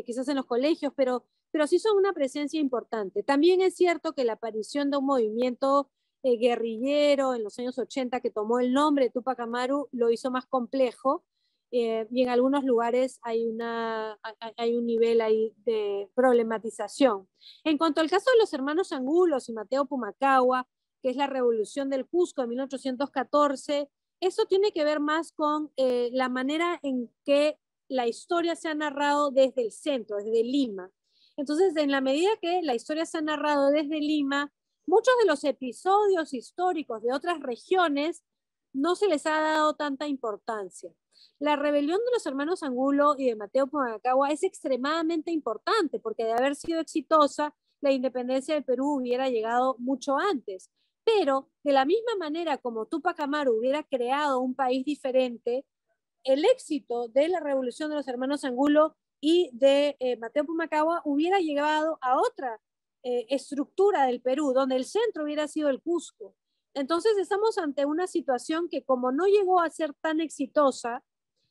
quizás en los colegios, pero pero sí son una presencia importante. También es cierto que la aparición de un movimiento eh, guerrillero en los años 80 que tomó el nombre de Tupac Amaru lo hizo más complejo eh, y en algunos lugares hay, una, hay un nivel ahí de problematización. En cuanto al caso de los hermanos Angulos y Mateo Pumacagua, que es la revolución del Cusco de 1814, eso tiene que ver más con eh, la manera en que la historia se ha narrado desde el centro, desde Lima. Entonces, en la medida que la historia se ha narrado desde Lima, muchos de los episodios históricos de otras regiones no se les ha dado tanta importancia. La rebelión de los hermanos Angulo y de Mateo Pumacagua es extremadamente importante porque de haber sido exitosa, la independencia del Perú hubiera llegado mucho antes. Pero de la misma manera como Tupac Amaru hubiera creado un país diferente, el éxito de la revolución de los hermanos Angulo y de eh, Mateo Pumacagua hubiera llegado a otra eh, estructura del Perú, donde el centro hubiera sido el Cusco. Entonces estamos ante una situación que como no llegó a ser tan exitosa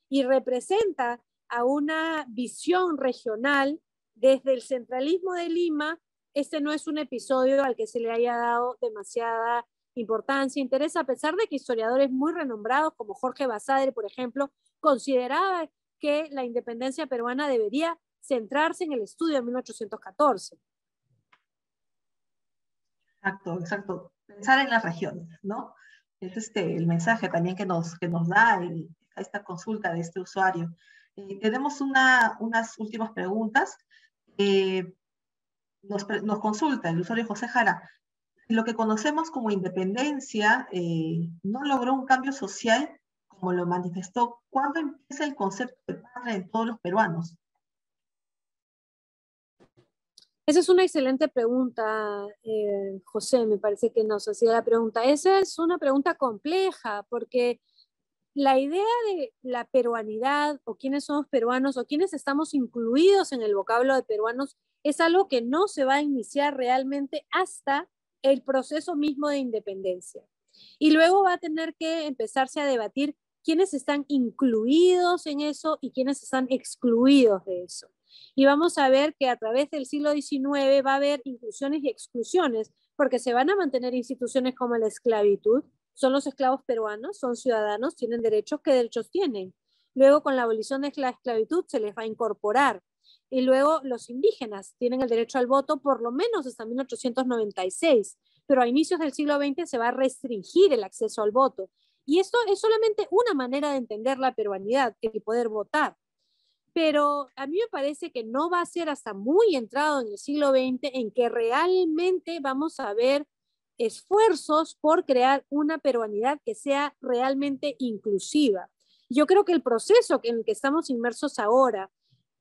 y representa a una visión regional desde el centralismo de Lima, este no es un episodio al que se le haya dado demasiada importancia, interés, a pesar de que historiadores muy renombrados como Jorge Basadre, por ejemplo, consideraba que la independencia peruana debería centrarse en el estudio de 1814. Exacto, exacto. Pensar en las regiones, ¿no? Es este, el mensaje también que nos, que nos da esta consulta de este usuario. Eh, tenemos unas últimas preguntas. Eh, nos, consulta el usuario José Jara. Lo que conocemos como independencia eh, no logró un cambio social como lo manifestó, ¿cuándo empieza el concepto de padre en todos los peruanos? Esa es una excelente pregunta, eh, José, me parece que nos hacía la pregunta. Esa es una pregunta compleja porque la idea de la peruanidad o quiénes somos peruanos o quiénes estamos incluidos en el vocablo de peruanos es algo que no se va a iniciar realmente hasta el proceso mismo de independencia. Y luego va a tener que empezarse a debatir quiénes están incluidos en eso y quiénes están excluidos de eso. Y vamos a ver que a través del siglo XIX va a haber inclusiones y exclusiones, porque se van a mantener instituciones como la esclavitud. Son los esclavos peruanos, son ciudadanos, tienen derechos, ¿qué derechos tienen? Luego con la abolición de la esclavitud se les va a incorporar. Y luego los indígenas tienen el derecho al voto por lo menos hasta 1896, pero a inicios del siglo XX se va a restringir el acceso al voto. Y esto es solamente una manera de entender la peruanidad, el poder votar. Pero a mí me parece que no va a ser hasta muy entrado en el siglo XX en que realmente vamos a ver esfuerzos por crear una peruanidad que sea realmente inclusiva. Yo creo que el proceso en el que estamos inmersos ahora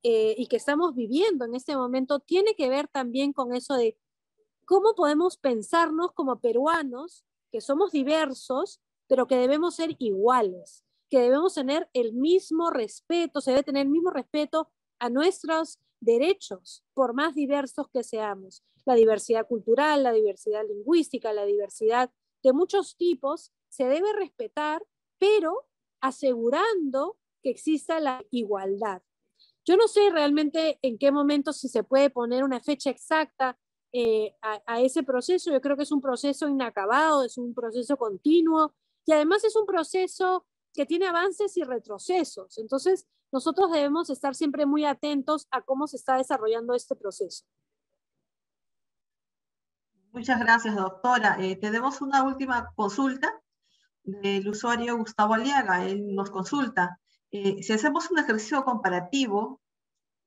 eh, y que estamos viviendo en este momento tiene que ver también con eso de cómo podemos pensarnos como peruanos, que somos diversos, pero que debemos ser iguales, que debemos tener el mismo respeto, se debe tener el mismo respeto a nuestros derechos, por más diversos que seamos. La diversidad cultural, la diversidad lingüística, la diversidad de muchos tipos, se debe respetar, pero asegurando que exista la igualdad. Yo no sé realmente en qué momento si se puede poner una fecha exacta eh, a, ese proceso. Yo creo que es un proceso inacabado, es un proceso continuo, y además es un proceso que tiene avances y retrocesos. Entonces, nosotros debemos estar siempre muy atentos a cómo se está desarrollando este proceso. Muchas gracias, doctora. Eh, tenemos una última consulta del usuario Gustavo Aliaga. Él nos consulta. Eh, si hacemos un ejercicio comparativo,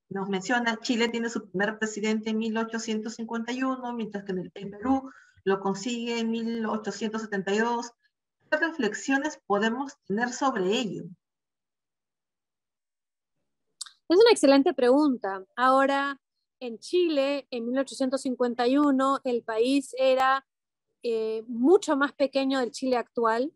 nos menciona Chile tiene su primer presidente en 1851, mientras que en, el, Perú lo consigue en 1872 ¿Qué reflexiones podemos tener sobre ello? Es una excelente pregunta. Ahora, en Chile, en 1851, el país era eh, mucho más pequeño del Chile actual.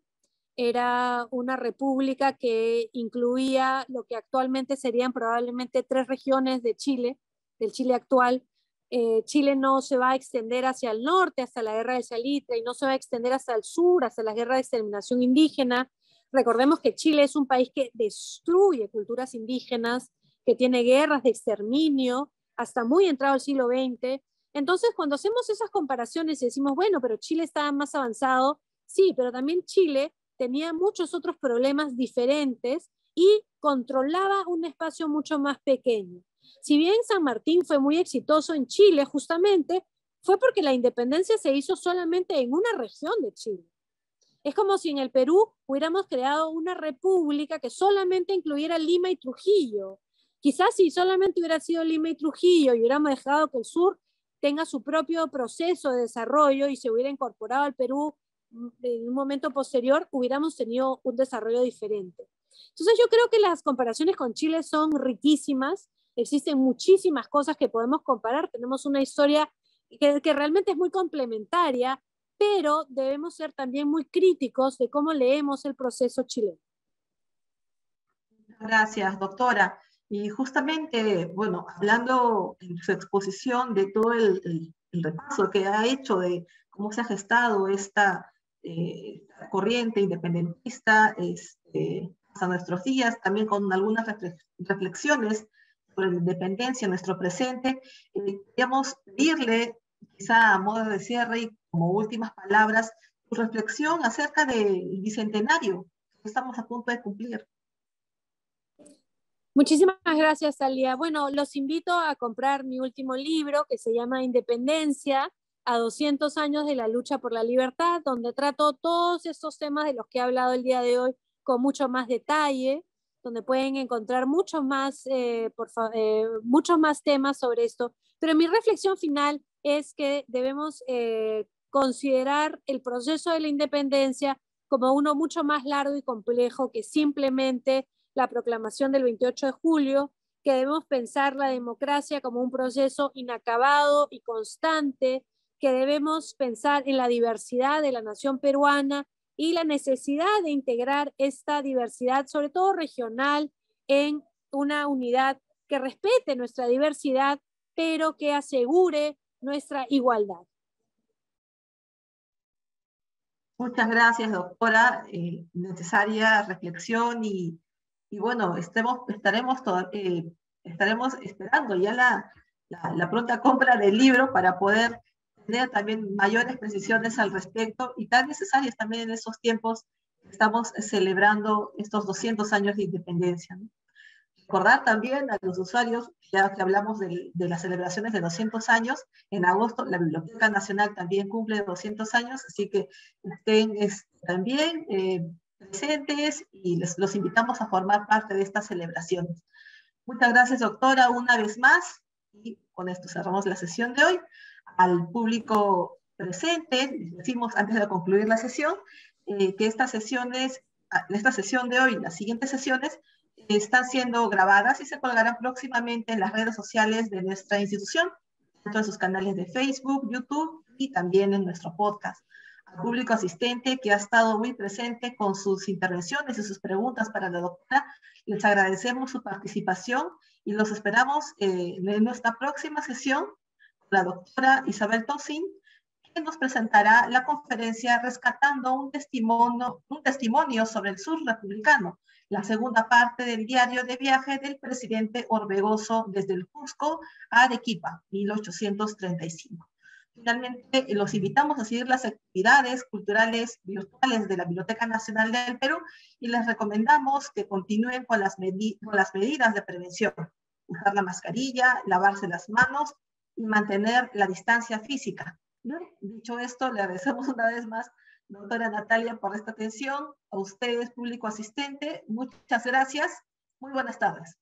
Era una república que incluía lo que actualmente serían probablemente tres regiones de Chile, del Chile actual, eh, Chile no se va a extender hacia el norte, hasta la guerra de Salitre, y no se va a extender hasta el sur, hasta la guerra de exterminación indígena. Recordemos que Chile es un país que destruye culturas indígenas, que tiene guerras de exterminio hasta muy entrado el siglo XX. Entonces, cuando hacemos esas comparaciones y decimos, bueno, pero Chile estaba más avanzado, sí, pero también Chile tenía muchos otros problemas diferentes y controlaba un espacio mucho más pequeño. Si bien San Martín fue muy exitoso en Chile, justamente, fue porque la independencia se hizo solamente en una región de Chile. Es como si en el Perú hubiéramos creado una república que solamente incluyera Lima y Trujillo. Quizás si solamente hubiera sido Lima y Trujillo y hubiéramos dejado que el sur tenga su propio proceso de desarrollo y se hubiera incorporado al Perú mm, en un momento posterior, hubiéramos tenido un desarrollo diferente. Entonces yo creo que las comparaciones con Chile son riquísimas existen muchísimas cosas que podemos comparar, tenemos una historia que, realmente es muy complementaria, pero debemos ser también muy críticos de cómo leemos el proceso chileno. Gracias, doctora. Y justamente, bueno, hablando en su exposición de todo el, repaso que ha hecho de cómo se ha gestado esta eh, corriente independentista este, hasta nuestros días, también con algunas reflexiones por la independencia, nuestro presente. Eh, queríamos pedirle, quizá a modo de cierre y como últimas palabras, su reflexión acerca del bicentenario que estamos a punto de cumplir. Muchísimas gracias, Talía. Bueno, los invito a comprar mi último libro que se llama Independencia, a 200 años de la lucha por la libertad, donde trato todos estos temas de los que he hablado el día de hoy con mucho más detalle donde pueden encontrar muchos más, eh, eh, muchos más temas sobre esto. Pero mi reflexión final es que debemos eh, considerar el proceso de la independencia como uno mucho más largo y complejo que simplemente la proclamación del 28 de julio, que debemos pensar la democracia como un proceso inacabado y constante, que debemos pensar en la diversidad de la nación peruana y la necesidad de integrar esta diversidad, sobre todo regional, en una unidad que respete nuestra diversidad, pero que asegure nuestra igualdad. Muchas gracias, doctora. Eh, necesaria reflexión y, bueno, estemos, estaremos, eh, estaremos esperando ya la, la, la, pronta compra del libro para poder tener también mayores precisiones al respecto y tan necesarias también en estos tiempos que estamos celebrando estos 200 años de independencia. Recordar también a los usuarios, ya que hablamos de, las celebraciones de 200 años, en agosto la Biblioteca Nacional también cumple 200 años, así que estén también eh, presentes y los invitamos a formar parte de estas celebraciones. Muchas gracias, doctora, una vez más. Y con esto cerramos la sesión de hoy al público presente, decimos antes de concluir la sesión, eh, que estas sesiones, ah, esta sesión de hoy, las siguientes sesiones, están siendo grabadas y se colgarán próximamente en las redes sociales de nuestra institución, en todos sus canales de Facebook, YouTube y también en nuestro podcast. Al público asistente que ha estado muy presente con sus intervenciones y sus preguntas para la doctora, les agradecemos su participación y los esperamos eh, en nuestra próxima sesión la doctora Isabel Tosin, que nos presentará la conferencia Rescatando un testimonio, un testimonio sobre el sur republicano, la segunda parte del diario de viaje del presidente Orbegoso desde el Cusco a Arequipa, 1835. Finalmente, eh, los invitamos a seguir las actividades culturales virtuales de la Biblioteca Nacional del Perú y les recomendamos que continúen con las, con las medidas de prevención. Usar la mascarilla, lavarse las manos y mantener la distancia física. Dicho esto, le agradecemos una vez más, doctora Natalia, por esta atención. A ustedes, público asistente, muchas gracias. Muy buenas tardes.